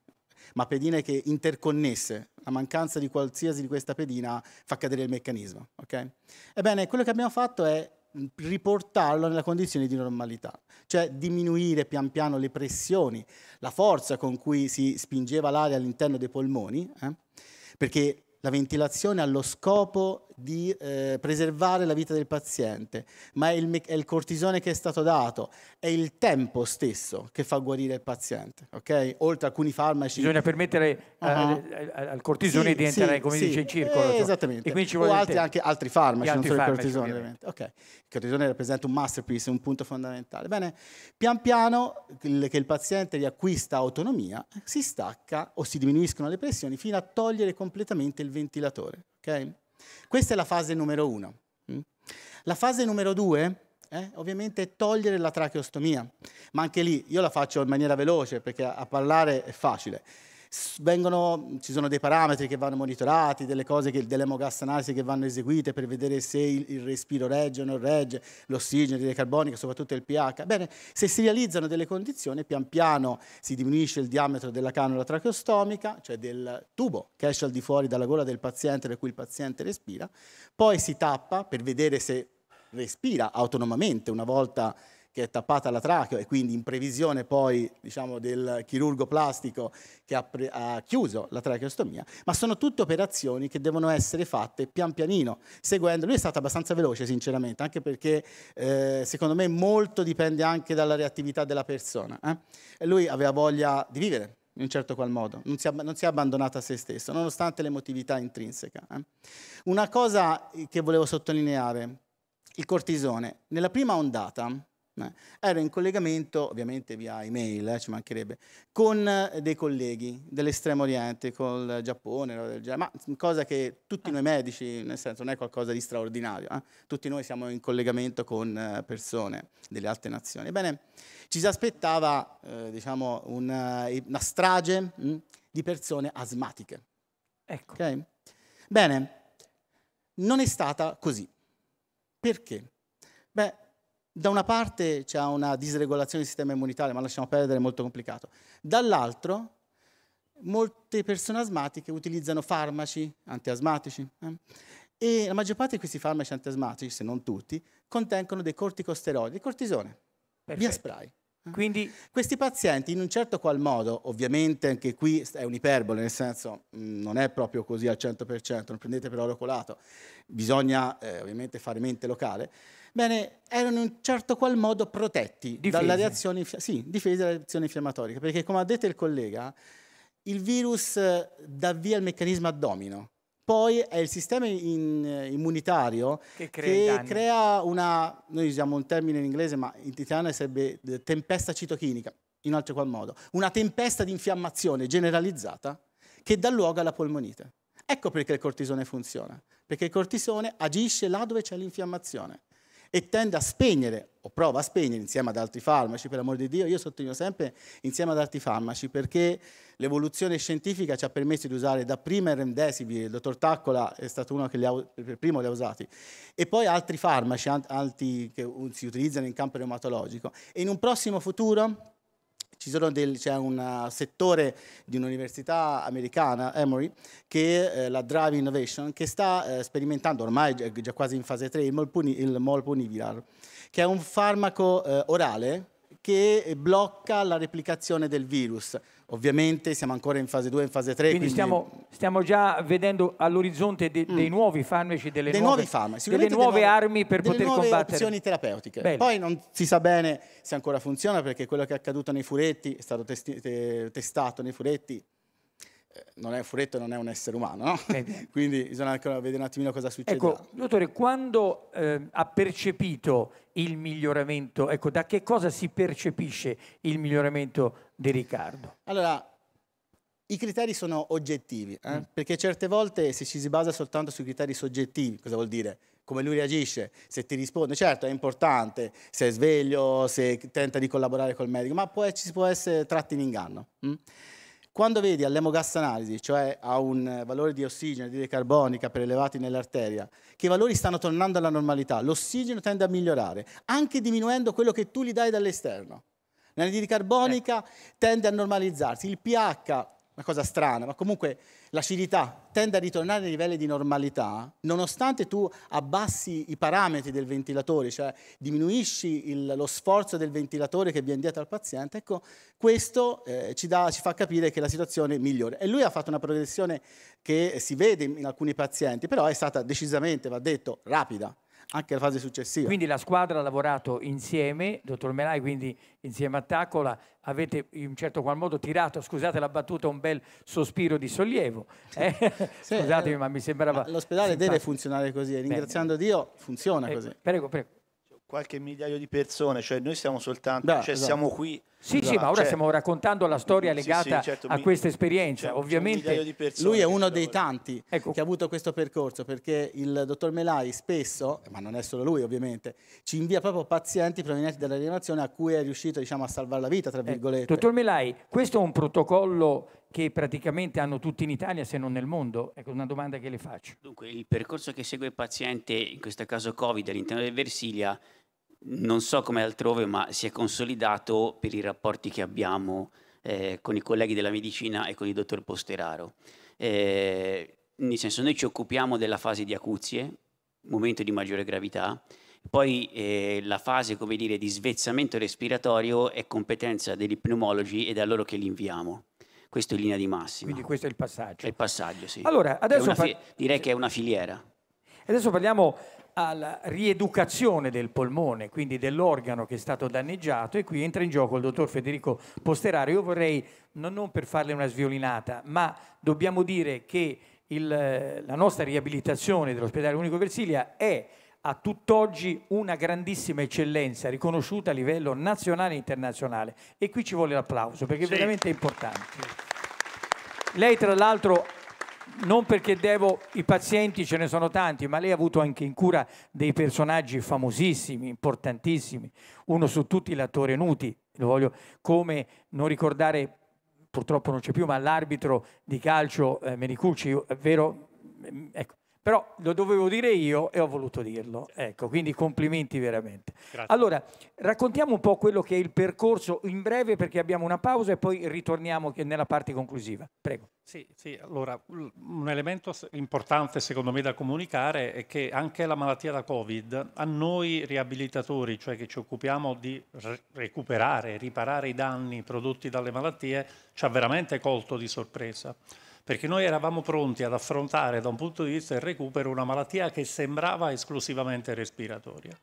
ma pedine che interconnesse. La mancanza di qualsiasi di questa pedina fa cadere il meccanismo. Okay? Ebbene, quello che abbiamo fatto è riportarlo nella condizione di normalità, cioè diminuire pian piano le pressioni, la forza con cui si spingeva l'aria all'interno dei polmoni, eh? perché la ventilazione ha lo scopo di eh, preservare la vita del paziente, ma è il, è il, cortisone che è stato dato, è il tempo stesso che fa guarire il paziente, ok? Oltre a alcuni farmaci. Bisogna permettere uh eh, -huh. al, al cortisone sì, di entrare, sì, come sì. dice, in circolo. Eh, cioè, esattamente. E quindi ci vuole o altri, anche altri farmaci, altri non solo farmaci, il cortisone. Ovviamente. Ok. Il cortisone rappresenta un masterpiece, un punto fondamentale. Bene, pian piano il, che il paziente riacquista autonomia, si stacca o si diminuiscono le pressioni fino a togliere completamente il ventilatore, ok? Questa è la fase numero uno. Mm? La fase numero due eh, ovviamente è togliere la tracheostomia, ma anche lì io la faccio in maniera veloce perché a parlare è facile. Vengono, ci sono dei parametri che vanno monitorati, delle cose, che, delle analisi che vanno eseguite per vedere se il, il respiro regge o non regge, l'ossigeno, l'idea carbonica, soprattutto il pH. Bene, se si realizzano delle condizioni, pian piano si diminuisce il diametro della canola tracheostomica, cioè del tubo che esce al di fuori dalla gola del paziente per cui il paziente respira, poi si tappa per vedere se respira autonomamente una volta che è tappata la tracheo e quindi in previsione poi diciamo, del chirurgo plastico che ha, pre- ha chiuso la tracheostomia, ma sono tutte operazioni che devono essere fatte pian pianino, seguendo. Lui è stato abbastanza veloce sinceramente, anche perché eh, secondo me molto dipende anche dalla reattività della persona. Eh? lui aveva voglia di vivere, in un certo qual modo, non si, è, non si è abbandonato a se stesso, nonostante l'emotività intrinseca. Eh. Una cosa eh, che volevo sottolineare, il cortisone, nella prima ondata eh, era in collegamento, ovviamente via email, eh, ci mancherebbe, con eh, dei colleghi dell'estremo oriente, col Giappone, ma cosa che tutti ah. noi medici, nel senso non è qualcosa di straordinario, eh? tutti noi siamo in collegamento con eh, persone delle altre nazioni. Ebbene, ci si aspettava eh, diciamo una, una strage mh, di persone asmatiche. Ecco. Okay? Bene, non è stata così. Perché? Beh, da una parte c'è una disregolazione del sistema immunitario, ma lasciamo perdere, è molto complicato. Dall'altro, molte persone asmatiche utilizzano farmaci antiasmatici eh? e la maggior parte di questi farmaci antiasmatici, se non tutti, contengono dei corticosteroidi, cortisone, Perfetto. via spray. Ah. Quindi... Questi pazienti in un certo qual modo, ovviamente anche qui è un'iperbole, nel senso mm, non è proprio così al 100%, non prendete per oro colato, bisogna eh, ovviamente fare mente locale, bene, erano in un certo qual modo protetti difese. dalla reazione, sì, difesi dalla reazione infiammatoria, perché come ha detto il collega, il virus dà via il meccanismo addomino, poi è il sistema in, eh, immunitario che crea, che crea una, noi usiamo un termine in inglese ma in italiano sarebbe eh, tempesta citochinica, in altro qual modo, una tempesta di infiammazione generalizzata che dà luogo alla polmonite. Ecco perché il cortisone funziona, perché il cortisone agisce là dove c'è l'infiammazione e tende a spegnere o prova a spegnere insieme ad altri farmaci, per amor di Dio, io sottolineo sempre insieme ad altri farmaci perché l'evoluzione scientifica ci ha permesso di usare dapprima il remdesivir, il dottor Taccola è stato uno che li ha, per primo li ha usati, e poi altri farmaci, altri che si utilizzano in campo reumatologico. E in un prossimo futuro del, c'è un eh, settore di un'università americana, Emory, che eh, la Drive Innovation, che sta eh, sperimentando ormai già quasi in fase 3 il, molpuni, il molpunivirar, che è un farmaco eh, orale che blocca la replicazione del virus. Ovviamente siamo ancora in fase 2, in fase 3. Quindi, quindi... Stiamo, stiamo, già vedendo all'orizzonte de, mm. dei nuovi farmaci, delle, dei nuove, farmaci, delle nuove armi per poter combattere. Delle nuove opzioni terapeutiche. Bello. Poi non si sa bene se ancora funziona perché quello che è accaduto nei furetti è stato testi, te, testato nei furetti eh, non è un furetto, non è un essere umano, no? Eh, <laughs> quindi bisogna ancora vedere un attimino cosa succede. Ecco, dottore, quando eh, ha percepito il miglioramento, ecco, da che cosa si percepisce il miglioramento di Riccardo? Allora, i criteri sono oggettivi, eh? mm. perché certe volte se ci si basa soltanto sui criteri soggettivi, cosa vuol dire? Come lui reagisce, se ti risponde, certo è importante, se è sveglio, se tenta di collaborare col medico, ma poi ci si può essere tratti in inganno. Mm? Quando vedi all'emogassanalisi, cioè a un valore di ossigeno e di carbonica per elevati nell'arteria, che i valori stanno tornando alla normalità, l'ossigeno tende a migliorare, anche diminuendo quello che tu gli dai dall'esterno. L'anidride carbonica eh. Certo. tende a normalizzarsi, il pH, una cosa strana, ma comunque l'acidità tende a ritornare ai livelli di normalità, nonostante tu abbassi i parametri del ventilatore, cioè diminuisci il, lo sforzo del ventilatore che viene dietro al paziente, ecco, questo eh, ci, dà, ci, fa capire che la situazione migliora. E lui ha fatto una progressione che si vede in, alcuni pazienti, però è stata decisamente, va detto, rapida anche la fase successiva. Quindi la squadra ha lavorato insieme, dottor Melai, quindi insieme a Tacola, avete in certo qual modo tirato, scusate la battuta, un bel sospiro di sollievo. Eh? Sì, <laughs> eh, Scusatemi, eh, ma mi sembrava... l'ospedale deve funzionare così ringraziando Bene. Dio funziona eh, così. Prego, prego qualche migliaio di persone, cioè noi siamo soltanto, da, cioè da. Esatto. siamo qui. Sì, da, sì, ma ora cioè, stiamo raccontando la storia legata sì, sì, certo, a questa esperienza. Cioè, Ovviamente lui è uno dei tanti ecco. che ha avuto questo percorso perché il dottor Melai spesso, ma non è solo lui ovviamente, ci invia proprio pazienti provenienti dalla rianimazione a cui è riuscito diciamo, a salvare la vita, tra eh, virgolette. Eh, dottor Melai, questo è un protocollo che praticamente hanno tutti in Italia se non nel mondo? Ecco una domanda che le faccio. Dunque, il percorso che segue il paziente, in questo caso Covid, all'interno del Versilia non so come altrove, ma si è consolidato per i rapporti che abbiamo eh, con i colleghi della medicina e con il dottor Posteraro. Eh, nel senso, noi ci occupiamo della fase di acuzie, momento di maggiore gravità, poi eh, la fase dire, di svezzamento respiratorio è competenza degli pneumologi ed è a loro che li inviamo. Questo è in linea di massima. Quindi questo è il passaggio. È il passaggio, sì. Allora, adesso... Fi- direi che è una filiera. Adesso parliamo alla rieducazione del polmone, quindi dell'organo che è stato danneggiato e qui entra in gioco il dottor Federico Posterario. Io vorrei, non, non per farle una sviolinata, ma dobbiamo dire che il, la nostra riabilitazione dell'ospedale Unico Versilia è a tutt'oggi una grandissima eccellenza riconosciuta a livello nazionale e internazionale e qui ci vuole l'applauso perché sì. è veramente importante. Lei tra l'altro non perché devo, i pazienti ce ne sono tanti, ma lei ha avuto anche in cura dei personaggi famosissimi, importantissimi, uno su tutti l'attore Nuti, lo voglio come non ricordare, purtroppo non c'è più, ma l'arbitro di calcio eh, Menicucci, vero? Ecco, però lo dovevo dire io e ho voluto dirlo. Ecco, quindi complimenti veramente. Grazie. Allora, raccontiamo un po' quello che è il percorso in breve perché abbiamo una pausa e poi ritorniamo nella parte conclusiva. Prego. Sì, sì, allora un elemento importante secondo me da comunicare è che anche la malattia da Covid a noi riabilitatori, cioè che ci occupiamo di recuperare, riparare i danni prodotti dalle malattie, ci ha veramente colto di sorpresa perché noi eravamo pronti ad affrontare da un punto di vista del recupero una malattia che sembrava esclusivamente respiratoria.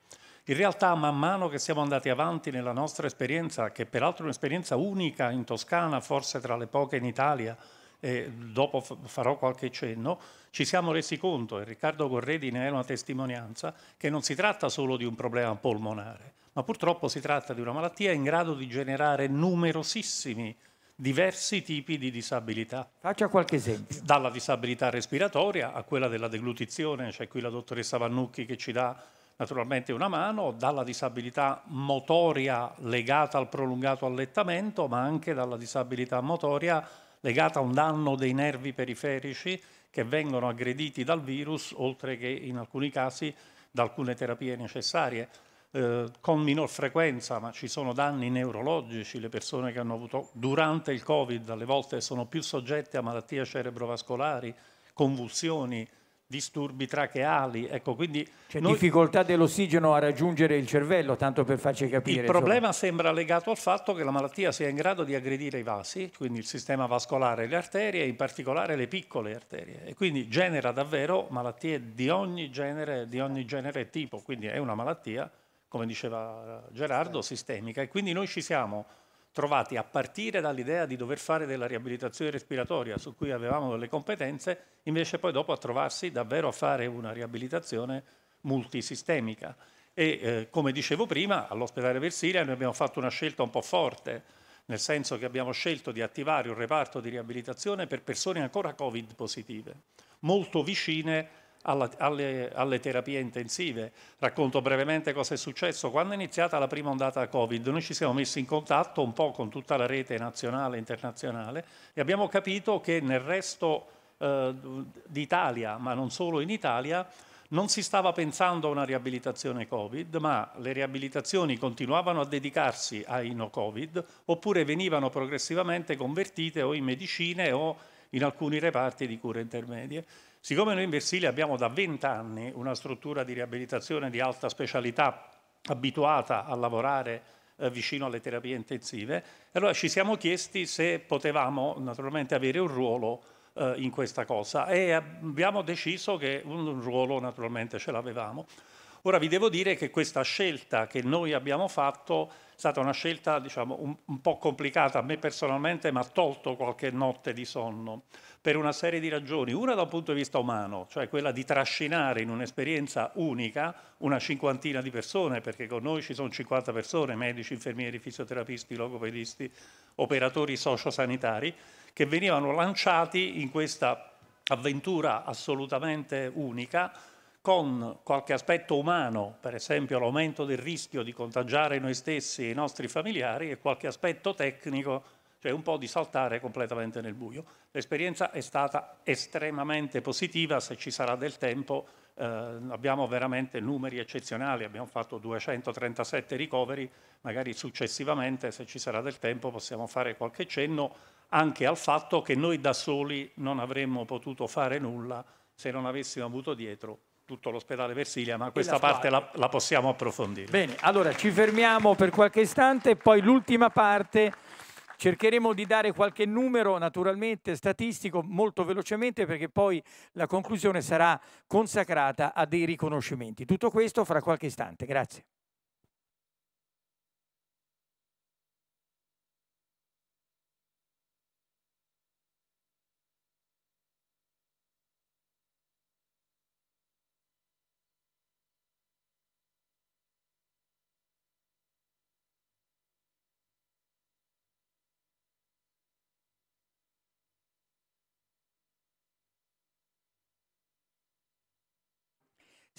In realtà man mano che siamo andati avanti nella nostra esperienza, che peraltro è un'esperienza unica in Toscana, forse tra le poche in Italia, e dopo farò qualche cenno, ci siamo resi conto, e Riccardo Corredi ne è una testimonianza, che non si tratta solo di un problema polmonare, ma purtroppo si tratta di una malattia in grado di generare numerosissimi problemi diversi tipi di disabilità. Faccia qualche esempio. Dalla disabilità respiratoria a quella della deglutizione, c'è qui la dottoressa Vannucchi che ci dà naturalmente una mano, dalla disabilità motoria legata al prolungato allettamento, ma anche dalla disabilità motoria legata a un danno dei nervi periferici che vengono aggrediti dal virus, oltre che in alcuni casi da alcune terapie necessarie. Eh, con minor frequenza, ma ci sono danni neurologici, le persone che hanno avuto durante il Covid alle volte sono più soggette a malattie cerebrovascolari, convulsioni, disturbi tracheali, ecco, quindi c'è noi... difficoltà dell'ossigeno a raggiungere il cervello, tanto per farci capire. Il problema so. sembra legato al fatto che la malattia sia in grado di aggredire i vasi, quindi il sistema vascolare, le arterie, in particolare le piccole arterie, e quindi genera davvero malattie di ogni genere, di ogni genere e tipo, quindi è una malattia come diceva eh, Gerardo, certo. sistemica e quindi noi ci siamo trovati a partire dall'idea di dover fare della riabilitazione respiratoria su cui avevamo delle competenze, invece poi dopo a trovarsi davvero a fare una riabilitazione multisistemica. E eh, come dicevo prima, all'ospedale Versilia noi abbiamo fatto una scelta un po' forte, nel senso che abbiamo scelto di attivare un reparto di riabilitazione per persone ancora Covid positive, molto vicine a alla, alle, alle, terapie intensive. Racconto brevemente cosa è successo. Quando è iniziata la prima ondata Covid, noi ci siamo messi in contatto un po' con tutta la rete nazionale e internazionale e abbiamo capito che nel resto eh, d'Italia, ma non solo in Italia, non si stava pensando a una riabilitazione Covid, ma le riabilitazioni continuavano a dedicarsi ai no Covid oppure venivano progressivamente convertite o in medicine o in alcuni reparti di cure intermedie. Siccome noi in Versilia abbiamo da 20 anni una struttura di riabilitazione di alta specialità abituata a lavorare eh, vicino alle terapie intensive, allora ci siamo chiesti se potevamo naturalmente avere un ruolo eh, in questa cosa e abbiamo deciso che un, un ruolo naturalmente ce l'avevamo. Ora vi devo dire che questa scelta che noi abbiamo fatto è stata una scelta diciamo, un, un, po' complicata a me personalmente, ma ha tolto qualche notte di sonno, per una serie di ragioni, una da un punto di vista umano, cioè quella di trascinare in un'esperienza unica una cinquantina di persone, perché con noi ci sono 50 persone, medici, infermieri, fisioterapisti, logopedisti, operatori sociosanitari, che venivano lanciati in questa avventura assolutamente unica con qualche aspetto umano, per esempio l'aumento del rischio di contagiare noi stessi e i nostri familiari e qualche aspetto tecnico cioè un po' di saltare completamente nel buio. L'esperienza è stata estremamente positiva, se ci sarà del tempo eh, abbiamo veramente numeri eccezionali, abbiamo fatto 237 ricoveri, magari successivamente se ci sarà del tempo possiamo fare qualche cenno anche al fatto che noi da soli non avremmo potuto fare nulla se non avessimo avuto dietro tutto l'ospedale Versilia, ma questa la parte la, la, possiamo approfondire. Bene, allora ci fermiamo per qualche istante e poi l'ultima parte Cercheremo di dare qualche numero naturalmente statistico molto velocemente perché poi la conclusione sarà consacrata a dei riconoscimenti. Tutto questo fra qualche istante. Grazie.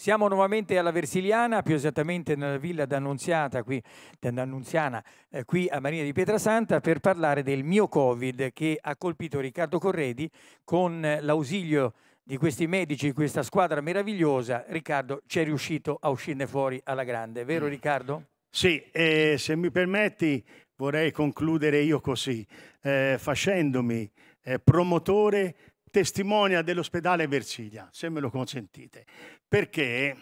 Siamo nuovamente alla Versiliana, più esattamente nella villa d'Annunziata, qui, d'Annunziana, eh, qui a Marina di Pietrasanta, per parlare del mio Covid che ha colpito Riccardo Corredi con l'ausilio di questi medici, di questa squadra meravigliosa. Riccardo ci è riuscito a uscirne fuori alla grande, vero mm. Riccardo? Sì, eh, se mi permetti vorrei concludere io così, eh, facendomi eh, promotore testimonia dell'ospedale Versilia, se me lo consentite, perché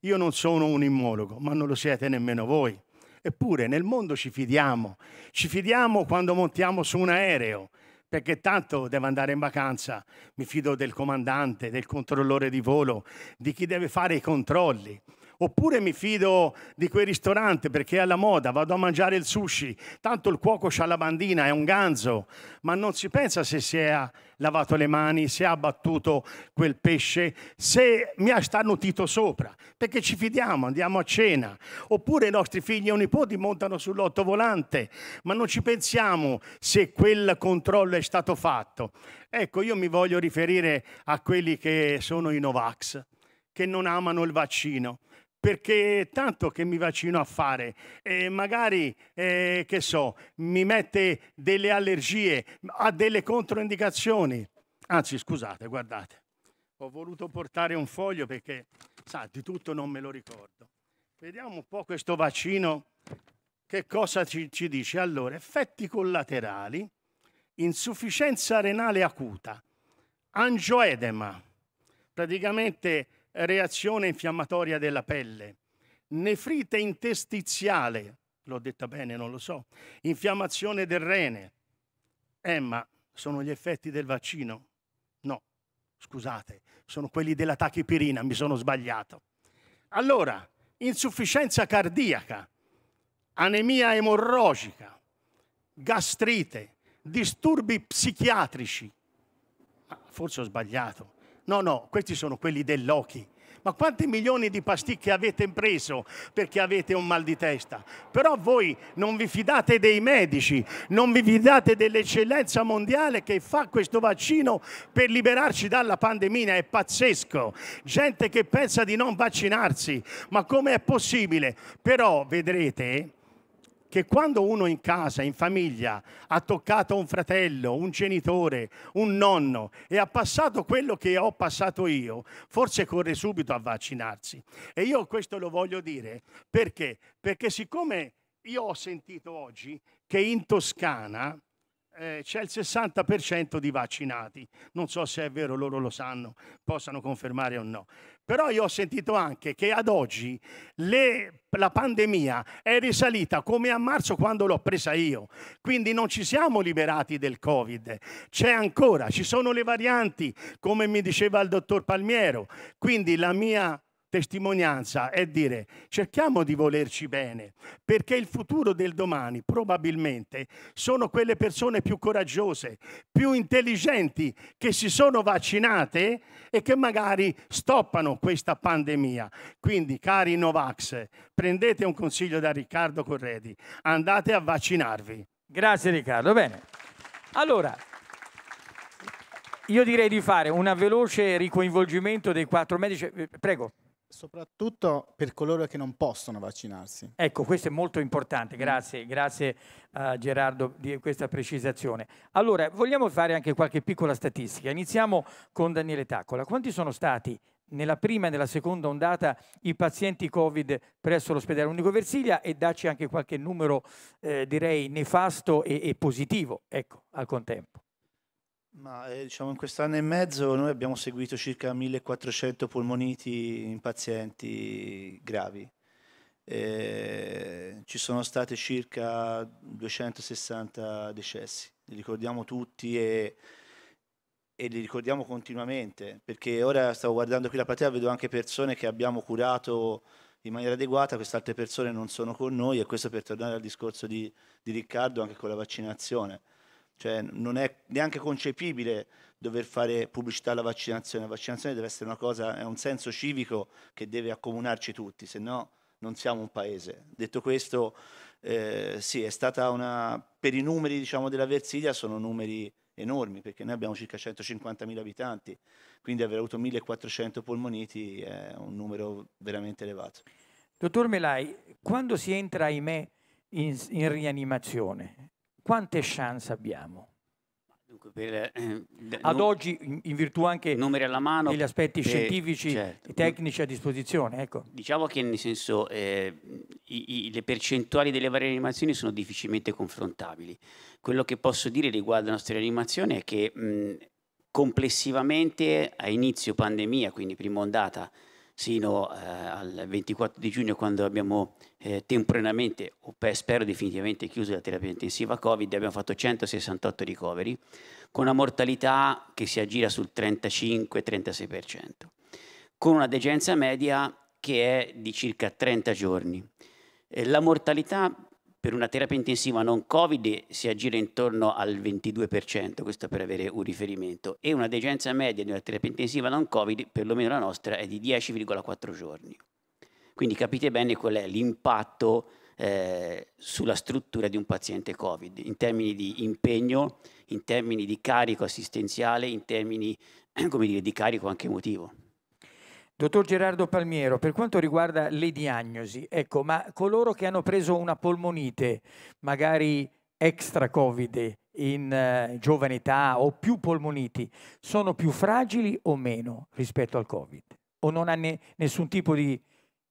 io non sono un immologo, ma non lo siete nemmeno voi. Eppure nel mondo ci fidiamo, ci fidiamo quando montiamo su un aereo, perché tanto devo andare in vacanza, mi fido del comandante, del controllore di volo, di chi deve fare i controlli. Oppure mi fido di quel ristorante perché è alla moda, vado a mangiare il sushi, tanto il cuoco ha la bandina, è un ganzo, ma non si pensa se si è lavato le mani, se ha abbattuto quel pesce, se mi ha starnutito sopra, perché ci fidiamo, andiamo a cena. Oppure i nostri figli o nipoti montano sull'ottovolante, ma non ci pensiamo se quel controllo è stato fatto. Ecco, io mi voglio riferire a quelli che sono i Novax, che non amano il vaccino, perché tanto che mi vaccino a fare e magari, eh, che so, mi mette delle allergie, ha delle controindicazioni. Anzi, scusate, guardate, ho voluto portare un foglio perché, sa, di tutto non me lo ricordo. Vediamo un po' questo vaccino, che cosa ci, ci dice. Allora, effetti collaterali, insufficienza renale acuta, angioedema, praticamente reazione infiammatoria della pelle, nefrite interstiziale, l'ho detta bene, non lo so, infiammazione del rene. Emma, sono gli effetti del vaccino? No, scusate, sono quelli della tachipirina, mi sono sbagliato. Allora, insufficienza cardiaca, anemia emorragica, gastrite, disturbi psichiatrici. Ah, forse ho sbagliato. No, no, questi sono quelli dell'Oki. Ma quanti milioni di pasticche avete preso perché avete un mal di testa? Però voi non vi fidate dei medici, non vi fidate dell'eccellenza mondiale che fa questo vaccino per liberarci dalla pandemia. È pazzesco. Gente che pensa di non vaccinarsi. Ma come è possibile? Però vedrete che quando uno in casa, in famiglia, ha toccato un fratello, un genitore, un nonno e ha passato quello che ho passato io, forse corre subito a vaccinarsi. E io questo lo voglio dire perché? Perché siccome io ho sentito oggi che in Toscana eh, c'è il 60% di vaccinati, non so se è vero, loro lo sanno, possano confermare o no. Però io ho sentito anche che ad oggi le, la pandemia è risalita come a marzo quando l'ho presa io. Quindi non ci siamo liberati del Covid. C'è ancora, ci sono le varianti, come mi diceva il dottor Palmiero. Quindi la mia testimonianza è dire cerchiamo di volerci bene, perché il futuro del domani probabilmente sono quelle persone più coraggiose, più intelligenti, che si sono vaccinate e che magari stoppano questa pandemia. Quindi, cari Novax, prendete un consiglio da Riccardo Corredi, andate a vaccinarvi. Grazie Riccardo. Bene. Allora, io direi di fare un veloce ricoinvolgimento dei quattro medici. Eh, prego. Soprattutto per coloro che non possono vaccinarsi. Ecco, questo è molto importante, grazie, grazie uh, Gerardo di questa precisazione. Allora, vogliamo fare anche qualche piccola statistica. Iniziamo con Daniele Taccola. Quanti sono stati nella prima e nella seconda ondata i pazienti Covid presso l'ospedale Unico Versiglia e dacci anche qualche numero, eh, direi, nefasto e, e positivo, ecco, al contempo. Ma eh, diciamo in quest'anno e mezzo noi abbiamo seguito circa 1400 polmoniti in pazienti gravi. Eh, ci sono stati circa 260 decessi, li ricordiamo tutti e, e, li ricordiamo continuamente, perché ora stavo guardando qui la platea, vedo anche persone che abbiamo curato in maniera adeguata, queste altre persone non sono con noi e questo per tornare al discorso di, di Riccardo anche con la vaccinazione. Cioè, non è neanche concepibile dover fare pubblicità alla vaccinazione. La vaccinazione deve essere una cosa, è un senso civico che deve accomunarci tutti, se no non siamo un paese. Detto questo, eh, sì, è stata una... per i numeri diciamo, della Versilia sono numeri enormi, perché noi abbiamo circa 150.000 abitanti, quindi aver avuto 1.400 polmoniti è un numero veramente elevato. Dottor Melai, quando si entra, ahimè, in, in rianimazione, quante chance abbiamo? Dunque, per, eh, Ad oggi, in, in, virtù anche mano, degli aspetti per, scientifici e certo. tecnici a disposizione. Ecco. Diciamo che nel senso eh, i, i, le percentuali delle varie animazioni sono difficilmente confrontabili. Quello che posso dire riguardo la nostra animazione è che mh, complessivamente a inizio pandemia, quindi prima ondata, sino eh, al 24 di giugno quando abbiamo eh, temporaneamente o per, spero definitivamente chiuso la terapia intensiva Covid abbiamo fatto 168 ricoveri con una mortalità che si aggira sul 35-36% con una degenza media che è di circa 30 giorni. Eh, la mortalità per una terapia intensiva non Covid si aggira intorno al 22%, questo per avere un riferimento, e una degenza media di una terapia intensiva non Covid, perlomeno la nostra, è di 10,4 giorni. Quindi capite bene qual è l'impatto eh, sulla struttura di un paziente Covid, in termini di impegno, in termini di carico assistenziale, in termini <clears throat> dire, di carico anche emotivo. Dottor Gerardo Palmiero, per quanto riguarda le diagnosi, ecco, ma coloro che hanno preso una polmonite, magari extra Covid in eh, giovane età o più polmoniti, sono più fragili o meno rispetto al Covid? O non hanno nessun tipo di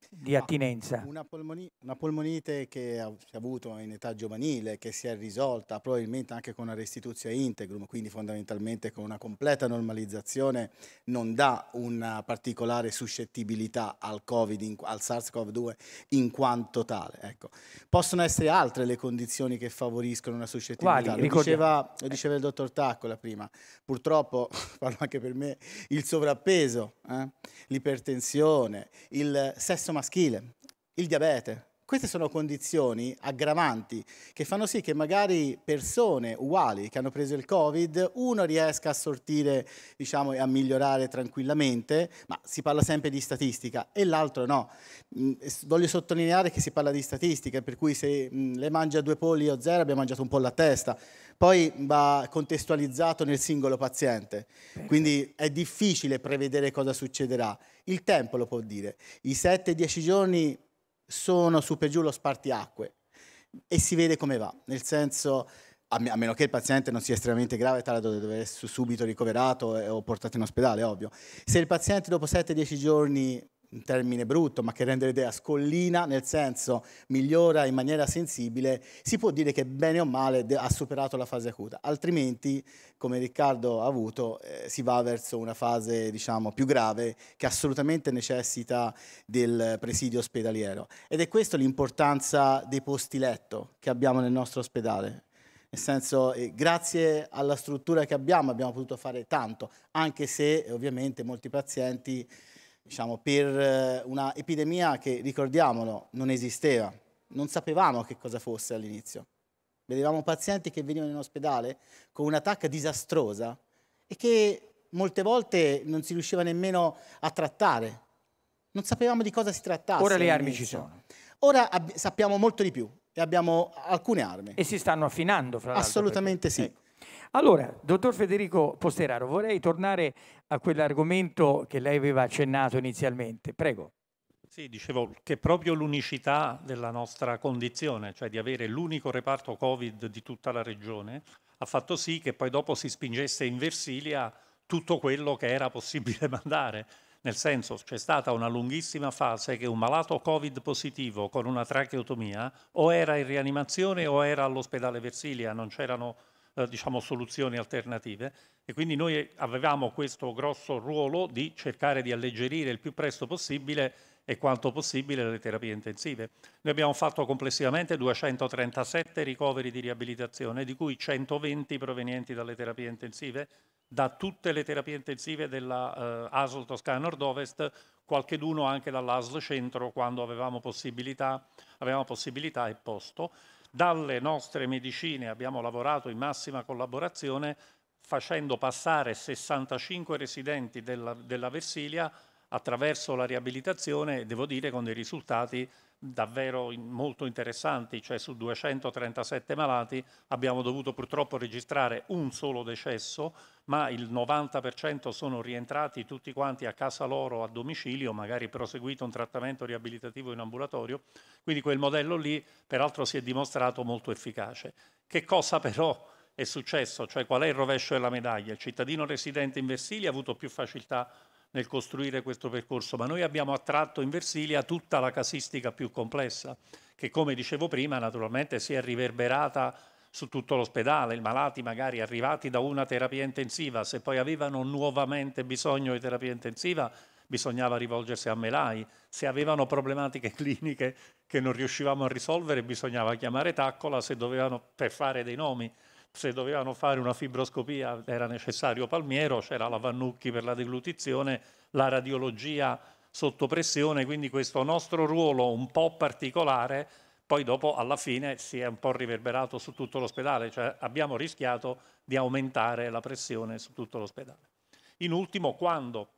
di attinenza? una, polmoni una, polmonite che ha, si è avuto in età giovanile, che si è risolta probabilmente anche con una restituzione integrum, quindi fondamentalmente con una completa normalizzazione, non dà una particolare suscettibilità al, COVID al SARS-CoV-2 in quanto tale. Ecco. Possono essere altre le condizioni che favoriscono una suscettibilità. Quali? Lo diceva, lo eh. diceva il dottor Taccola prima. Purtroppo, <laughs> parlo anche per me, il sovrappeso, eh? l'ipertensione, il sesso maschile, il diabete. Queste sono condizioni aggravanti che fanno sì che magari persone uguali che hanno preso il Covid, uno riesca a sortire diciamo, e a migliorare tranquillamente, ma si parla sempre di statistica, e l'altro no. Mm, voglio sottolineare che si parla di statistica, per cui se mm, le mangia due polli o zero abbiamo mangiato un pollo a testa poi va contestualizzato nel singolo paziente, quindi è difficile prevedere cosa succederà. Il tempo lo può dire, i 7-10 giorni sono su per giù lo spartiacque e si vede come va, nel senso a, meno che il paziente non sia estremamente grave, tale da dover essere subito ricoverato o portato in ospedale, ovvio. Se il paziente dopo 7-10 giorni un termine brutto, ma che rende l'idea scollina, nel senso migliora in maniera sensibile, si può dire che bene o male ha superato la fase acuta, altrimenti, come Riccardo ha avuto, eh, si va verso una fase diciamo, più grave che assolutamente necessita del presidio ospedaliero. Ed è questa l'importanza dei posti letto che abbiamo nel nostro ospedale. Nel senso, eh, grazie alla struttura che abbiamo abbiamo potuto fare tanto, anche se ovviamente molti pazienti diciamo, per eh, una epidemia che, ricordiamolo, non esisteva. Non sapevamo che cosa fosse all'inizio. Vedevamo pazienti che venivano in ospedale con un'attacca disastrosa e che molte volte non si riusciva nemmeno a trattare. Non sapevamo di cosa si trattasse. Ora le armi ci sono. Ora sappiamo molto di più e abbiamo alcune armi. E si stanno affinando, fra l'altro. Assolutamente perché... sì. Ecco. Allora, dottor Federico Posteraro, vorrei tornare a quell'argomento che lei aveva accennato inizialmente. Prego. Sì, dicevo che proprio l'unicità della nostra condizione, cioè di avere l'unico reparto Covid di tutta la regione, ha fatto sì che poi dopo si spingesse in Versilia tutto quello che era possibile <laughs> mandare. Nel senso, c'è stata una lunghissima fase che un malato Covid positivo con una tracheotomia o era in rianimazione o era all'ospedale Versilia, non c'erano eh, diciamo, soluzioni alternative e quindi noi avevamo questo grosso ruolo di cercare di alleggerire il più presto possibile e quanto possibile le terapie intensive. Noi abbiamo fatto complessivamente 237 ricoveri di riabilitazione, di cui 120 provenienti dalle terapie intensive, da tutte le terapie intensive della eh, ASL Toscana Nord-Ovest, qualcheduno anche dall'ASL Centro quando avevamo possibilità, avevamo possibilità e posto dalle nostre medicine abbiamo lavorato in massima collaborazione facendo passare 65 residenti della, della Versilia attraverso la riabilitazione, devo dire con dei risultati davvero molto interessanti, cioè su 237 malati abbiamo dovuto purtroppo registrare un solo decesso, ma il 90% sono rientrati tutti quanti a casa loro a domicilio, magari proseguito un trattamento riabilitativo in ambulatorio, quindi quel modello lì peraltro si è dimostrato molto efficace. Che cosa però è successo? Cioè qual è il rovescio della medaglia? Il cittadino residente in Vestiglia ha avuto più facilità nel costruire questo percorso, ma noi abbiamo attratto in Versilia tutta la casistica più complessa, che come dicevo prima naturalmente si è riverberata su tutto l'ospedale, i malati magari arrivati da una terapia intensiva, se poi avevano nuovamente bisogno di terapia intensiva bisognava rivolgersi a Melai, se avevano problematiche <laughs> cliniche che non riuscivamo a risolvere bisognava chiamare Taccola se dovevano per fare dei nomi se dovevano fare una fibroscopia era necessario Palmiero, c'era la Vannucchi per la deglutizione, la radiologia sotto pressione, quindi questo nostro ruolo un po' particolare poi dopo alla fine si è un po' riverberato su tutto l'ospedale, cioè abbiamo rischiato di aumentare la pressione su tutto l'ospedale. In ultimo, quando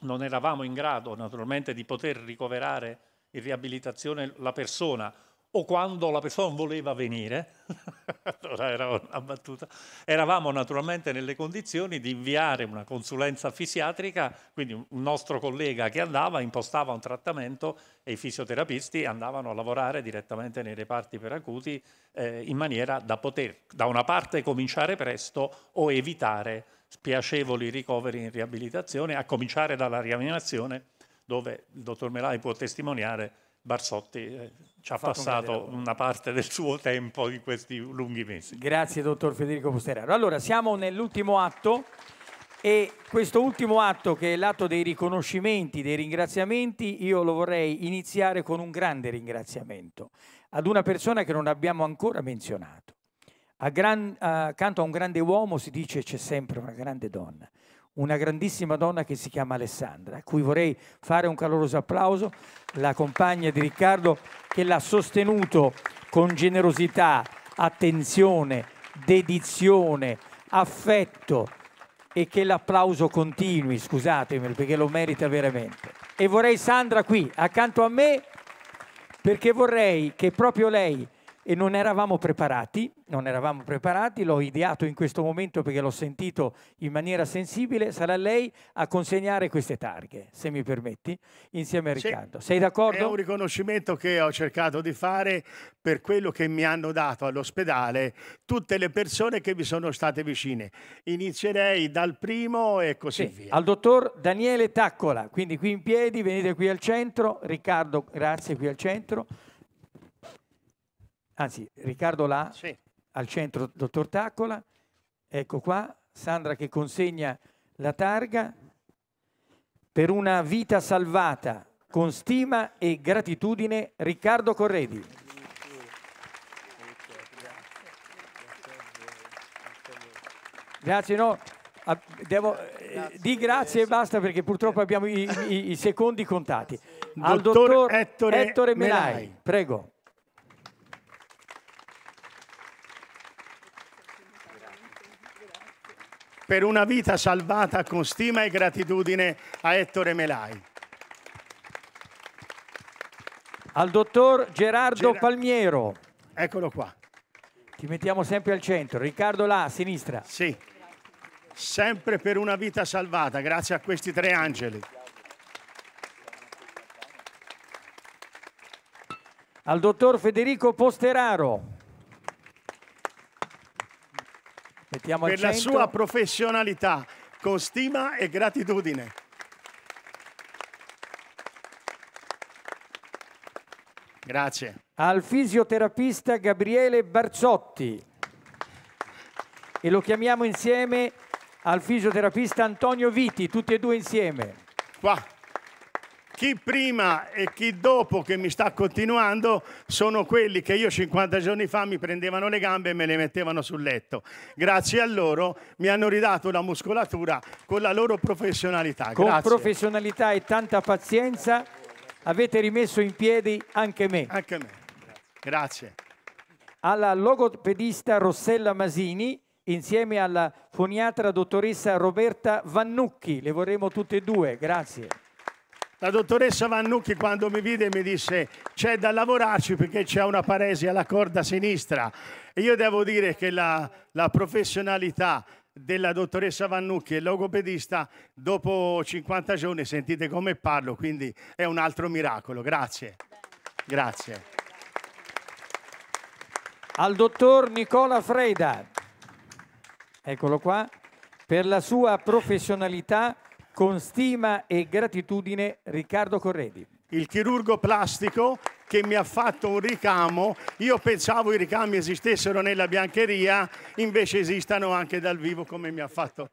non eravamo in grado naturalmente di poter ricoverare in riabilitazione la persona o quando la persona non voleva venire, <laughs> allora era una battuta, eravamo naturalmente nelle condizioni di inviare una consulenza fisiatrica, quindi un nostro collega che andava impostava un trattamento e i fisioterapisti andavano a lavorare direttamente nei reparti per acuti eh, in maniera da poter da una parte cominciare presto o evitare spiacevoli ricoveri in riabilitazione, a cominciare dalla rianimazione dove il dottor Melai può testimoniare Barsotti. Eh, ci ha passato un una parte del suo tempo in questi lunghi mesi. Grazie dottor Federico Posteraro. Allora, siamo nell'ultimo atto e questo ultimo atto che è l'atto dei riconoscimenti, dei ringraziamenti, io lo vorrei iniziare con un grande ringraziamento ad una persona che non abbiamo ancora menzionato. Gran, accanto a un grande uomo si dice c'è sempre una grande donna una grandissima donna che si chiama Alessandra, a cui vorrei fare un caloroso applauso, la compagna di Riccardo che l'ha sostenuto con generosità, attenzione, dedizione, affetto e che l'applauso continui, scusatemi perché lo merita veramente. E vorrei Sandra qui accanto a me perché vorrei che proprio lei e non eravamo preparati, non eravamo preparati, l'ho ideato in questo momento perché l'ho sentito in maniera sensibile, sarà lei a consegnare queste targhe, se mi permetti, insieme a Riccardo. Sei d'accordo? È un riconoscimento che ho cercato di fare per quello che mi hanno dato all'ospedale tutte le persone che mi sono state vicine. Inizierei dal primo e così sì, via. Al dottor Daniele Taccola, quindi qui in piedi, venite qui al centro, Riccardo, grazie qui al centro anzi Riccardo là, sì. al centro dottor Taccola, ecco qua, Sandra che consegna la targa per una vita salvata con stima e gratitudine Riccardo Corredi. Grazie, no, devo, grazie, eh, di grazie e basta perché purtroppo abbiamo i, i, i secondi contati. Al dottor, dottor Ettore, Ettore Melai, Melai. prego. per una vita salvata con stima e gratitudine a Ettore Melai. Al dottor Gerardo Ger Palmiero. Eccolo qua. Ti mettiamo sempre al centro. Riccardo là, a sinistra. Sì. Sempre per una vita salvata, grazie a questi tre angeli. Al dottor Federico Posteraro. Siamo per la sua professionalità, con stima e gratitudine. Grazie. Al fisioterapista Gabriele Barzotti. E lo chiamiamo insieme al fisioterapista Antonio Viti, tutti e due insieme. Qua chi prima e chi dopo che mi sta continuando sono quelli che io 50 giorni fa mi prendevano le gambe e me le mettevano sul letto. Grazie a loro mi hanno ridato la muscolatura con la loro professionalità. Grazie. Con professionalità e tanta pazienza avete rimesso in piedi anche me. Anche me. Grazie. Alla logopedista Rossella Masini insieme alla foniatra dottoressa Roberta Vannucchi. Le vorremmo tutte e due. Grazie. La dottoressa Vannucchi quando mi vide mi disse c'è da lavorarci perché c'è una paresi alla corda sinistra. E io devo dire che la, la professionalità della dottoressa Vannucchi, e logopedista, dopo 50 giorni sentite come parlo, quindi è un altro miracolo. Grazie. Grazie. Al dottor Nicola Freida eccolo qua, per la sua professionalità con stima e gratitudine Riccardo Corredi. Il chirurgo plastico che mi ha fatto un ricamo, io pensavo i ricami esistessero nella biancheria, invece esistano anche dal vivo come mi ha fatto.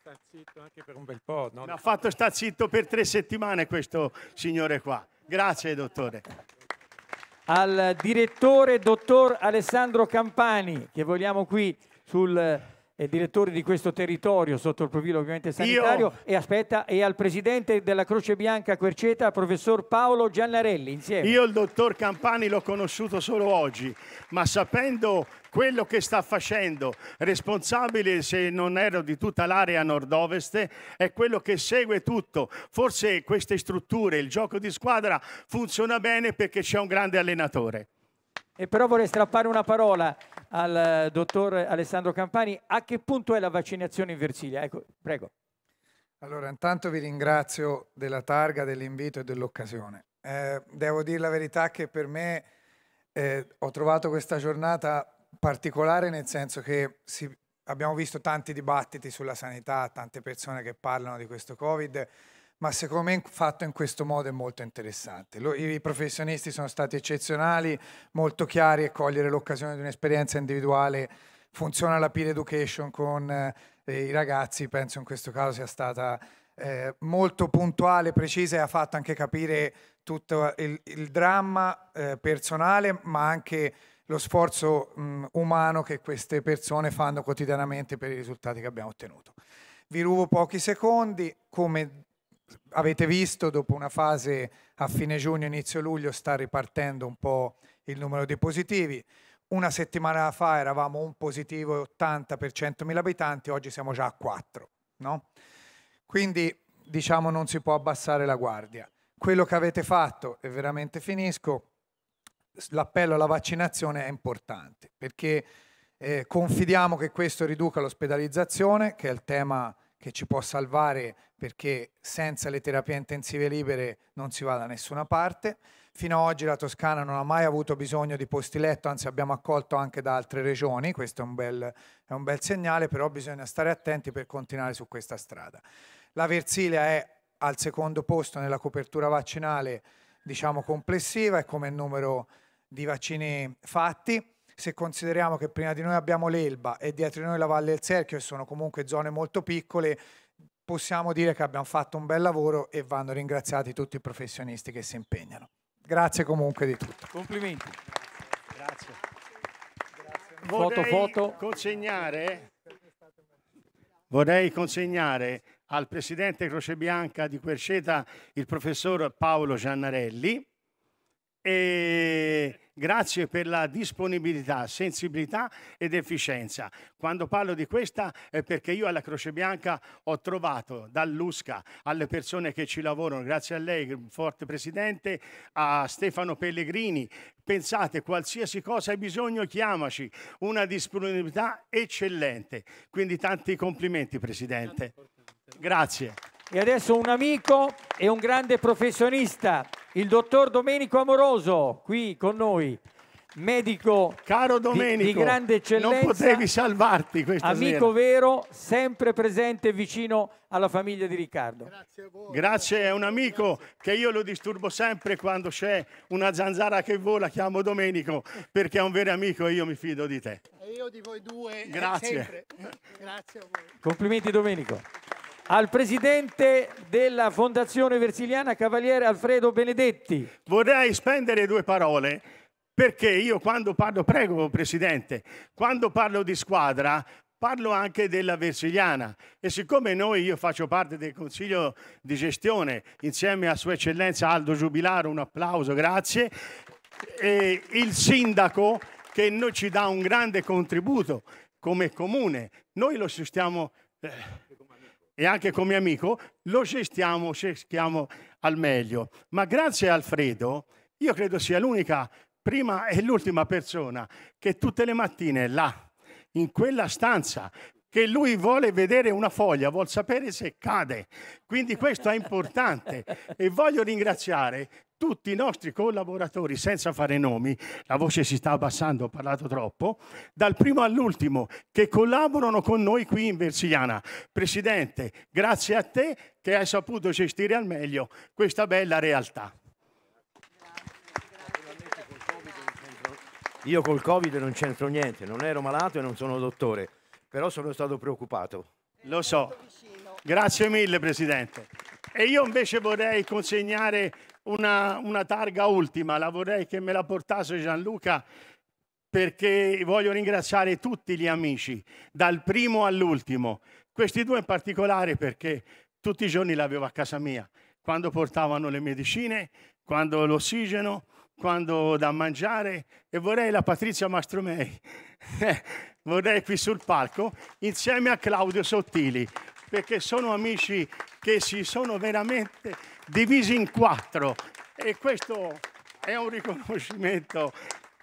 Sta zitto anche per un bel po'. No? Mi ha fatto sta zitto per tre settimane questo signore qua. Grazie dottore al direttore dottor Alessandro Campani che vogliamo qui sul è eh, direttore di questo territorio sotto il profilo ovviamente sanitario Io. e aspetta e al presidente della Croce Bianca Querceta, professor Paolo Giannarelli insieme. Io il dottor Campani l'ho conosciuto solo oggi, ma sapendo quello che sta facendo, responsabile se non ero di tutta l'area nord-ovest, è quello che segue tutto. Forse queste strutture, il gioco di squadra funziona bene perché c'è un grande allenatore. E però vorrei strappare una parola al eh, dottor Alessandro Campani. A che punto è la vaccinazione in Versilia? Ecco, prego. Allora, intanto vi ringrazio della targa, dell'invito e dell'occasione. Eh, devo dire la verità che per me eh, ho trovato questa giornata particolare nel senso che si, abbiamo visto tanti dibattiti sulla sanità, tante persone che parlano di questo Covid ma secondo me fatto in questo modo è molto interessante. I professionisti sono stati eccezionali, molto chiari e cogliere l'occasione di un'esperienza individuale funziona la peer education con eh, i ragazzi, penso in questo caso sia stata eh, molto puntuale, precisa e ha fatto anche capire tutto il, il dramma eh, personale, ma anche lo sforzo mh, umano che queste persone fanno quotidianamente per i risultati che abbiamo ottenuto. Vi rubo pochi secondi, come avete visto, dopo una fase a fine giugno, inizio luglio, sta ripartendo un po' il numero dei positivi. Una settimana fa eravamo un positivo 80 per 100.000 abitanti, oggi siamo già a 4. No? Quindi diciamo non si può abbassare la guardia. Quello che avete fatto, e veramente finisco, l'appello alla vaccinazione è importante perché eh, confidiamo che questo riduca l'ospedalizzazione, che è il tema che ci può salvare perché senza le terapie intensive libere non si va da nessuna parte. Fino ad oggi la Toscana non ha mai avuto bisogno di posti letto, anzi abbiamo accolto anche da altre regioni, questo è un bel, è un bel segnale, però bisogna stare attenti per continuare su questa strada. La Versilia è al secondo posto nella copertura vaccinale diciamo complessiva e come numero di vaccini fatti. Se consideriamo che prima di noi abbiamo l'Elba e dietro di noi la Valle del Serchio, e sono comunque zone molto piccole, possiamo dire che abbiamo fatto un bel lavoro e vanno ringraziati tutti i professionisti che si impegnano. Grazie comunque di tutto. Complimenti. Grazie. Vorrei foto, foto. Consegnare, vorrei consegnare al presidente Croce Bianca di Querceta il professor Paolo Giannarelli e Grazie per la disponibilità, sensibilità ed efficienza. Quando parlo di questa è perché io alla Croce Bianca ho trovato dall'USCA alle persone che ci lavorano, grazie a lei, forte presidente, a Stefano Pellegrini, Pensate, qualsiasi cosa hai bisogno, chiamaci. Una disponibilità eccellente. Quindi tanti complimenti, Presidente. Grazie. E adesso un amico e un grande professionista, il dottor Domenico Amoroso, qui con noi, medico Caro Domenico, di, di grande eccellenza. Non potevi salvarti questa Amico sera. vero, sempre presente e vicino alla famiglia di Riccardo. Grazie a voi. Grazie, è un amico Grazie. che io lo disturbo sempre quando c'è una zanzara che vola, chiamo Domenico, perché è un vero amico e io mi fido di te. E io di voi due. Eh, Grazie. <laughs> Grazie a voi. Complimenti Domenico al presidente della Fondazione Versiliana Cavaliere Alfredo Benedetti. Vorrei spendere due parole perché io quando parlo, prego presidente, quando parlo di squadra parlo anche della Versiliana e siccome noi, io faccio parte del consiglio di gestione insieme a sua eccellenza Aldo Giubilaro, un applauso, grazie, e il sindaco che noi ci dà un grande contributo come comune, noi lo stiamo... Eh, e anche come amico, lo gestiamo, cerchiamo al meglio. Ma grazie a Alfredo, io credo sia l'unica, prima e l'ultima persona che tutte le mattine là, in quella stanza, che lui vuole vedere una foglia, vuole sapere se cade. Quindi questo è importante <laughs> e voglio ringraziare tutti i nostri collaboratori, senza fare nomi, la voce si sta abbassando, ho parlato troppo, dal primo all'ultimo, che collaborano con noi qui in Versiliana. Presidente, grazie a te che hai saputo gestire al meglio questa bella realtà. Io col Covid non c'entro niente, non ero malato e non sono dottore, però sono stato preoccupato. Lo so. Grazie mille Presidente. E io invece vorrei consegnare una, una targa ultima, la vorrei che me la portasse Gianluca perché voglio ringraziare tutti gli amici, dal primo all'ultimo, questi due in particolare perché tutti i giorni l'avevo a casa mia, quando portavano le medicine, quando l'ossigeno, quando da mangiare e vorrei la Patrizia Mastromei, <laughs> vorrei qui sul palco insieme a Claudio Sottili, perché sono amici che si sono veramente divisi in quattro. E questo è un riconoscimento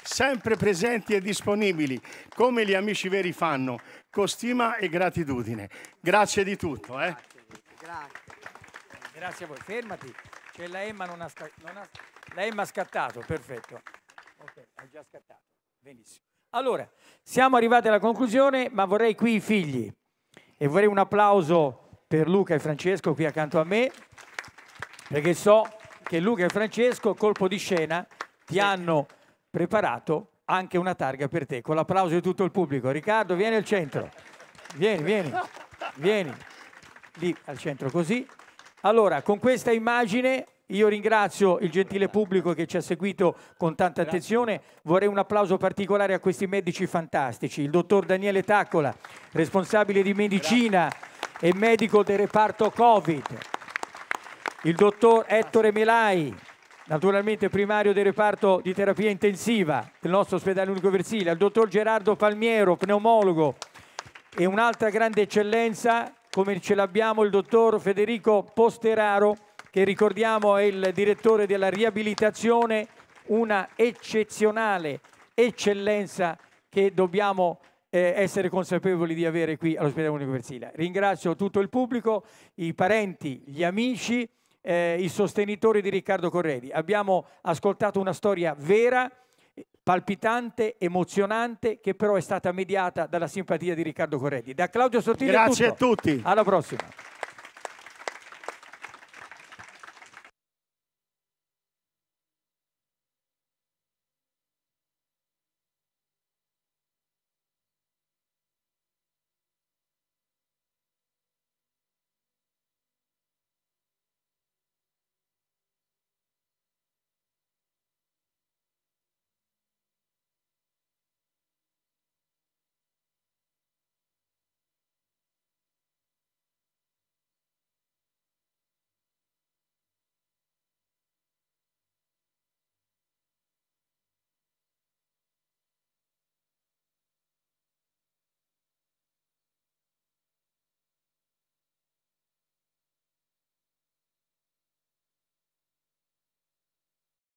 sempre presenti e disponibili, come gli amici veri fanno, con stima e gratitudine. Grazie di tutto. Eh. Grazie, grazie. grazie, a voi. Fermati, che la Emma non ha, non ha, la Emma ha scattato, perfetto. Ok, ha già scattato. Benissimo. Allora, siamo arrivati alla conclusione, ma vorrei qui i figli e vorrei un applauso per Luca e Francesco qui accanto a me perché so che Luca e Francesco, colpo di scena, ti sì. hanno preparato anche una targa per te, con l'applauso di tutto il pubblico. Riccardo, vieni al centro. Vieni, vieni, vieni. Lì al centro così. Allora, con questa immagine io ringrazio il gentile pubblico che ci ha seguito con tanta attenzione. Vorrei un applauso particolare a questi medici fantastici. Il dottor Daniele Taccola, responsabile di medicina Grazie. e medico del reparto Covid il dottor Ettore Melai, naturalmente primario del reparto di terapia intensiva del nostro ospedale Unico Versile, il dottor Gerardo Palmiero, pneumologo e un'altra grande eccellenza come ce l'abbiamo il dottor Federico Posteraro che ricordiamo è il direttore della riabilitazione, una eccezionale eccellenza che dobbiamo eh, essere consapevoli di avere qui all'ospedale Unico Versile. Ringrazio tutto il pubblico, i parenti, gli amici eh, i sostenitori di Riccardo Corredi. Abbiamo ascoltato una storia vera, palpitante, emozionante, che però è stata mediata dalla simpatia di Riccardo Corredi. Da Claudio Sottile Grazie tutto. a tutti. Alla prossima.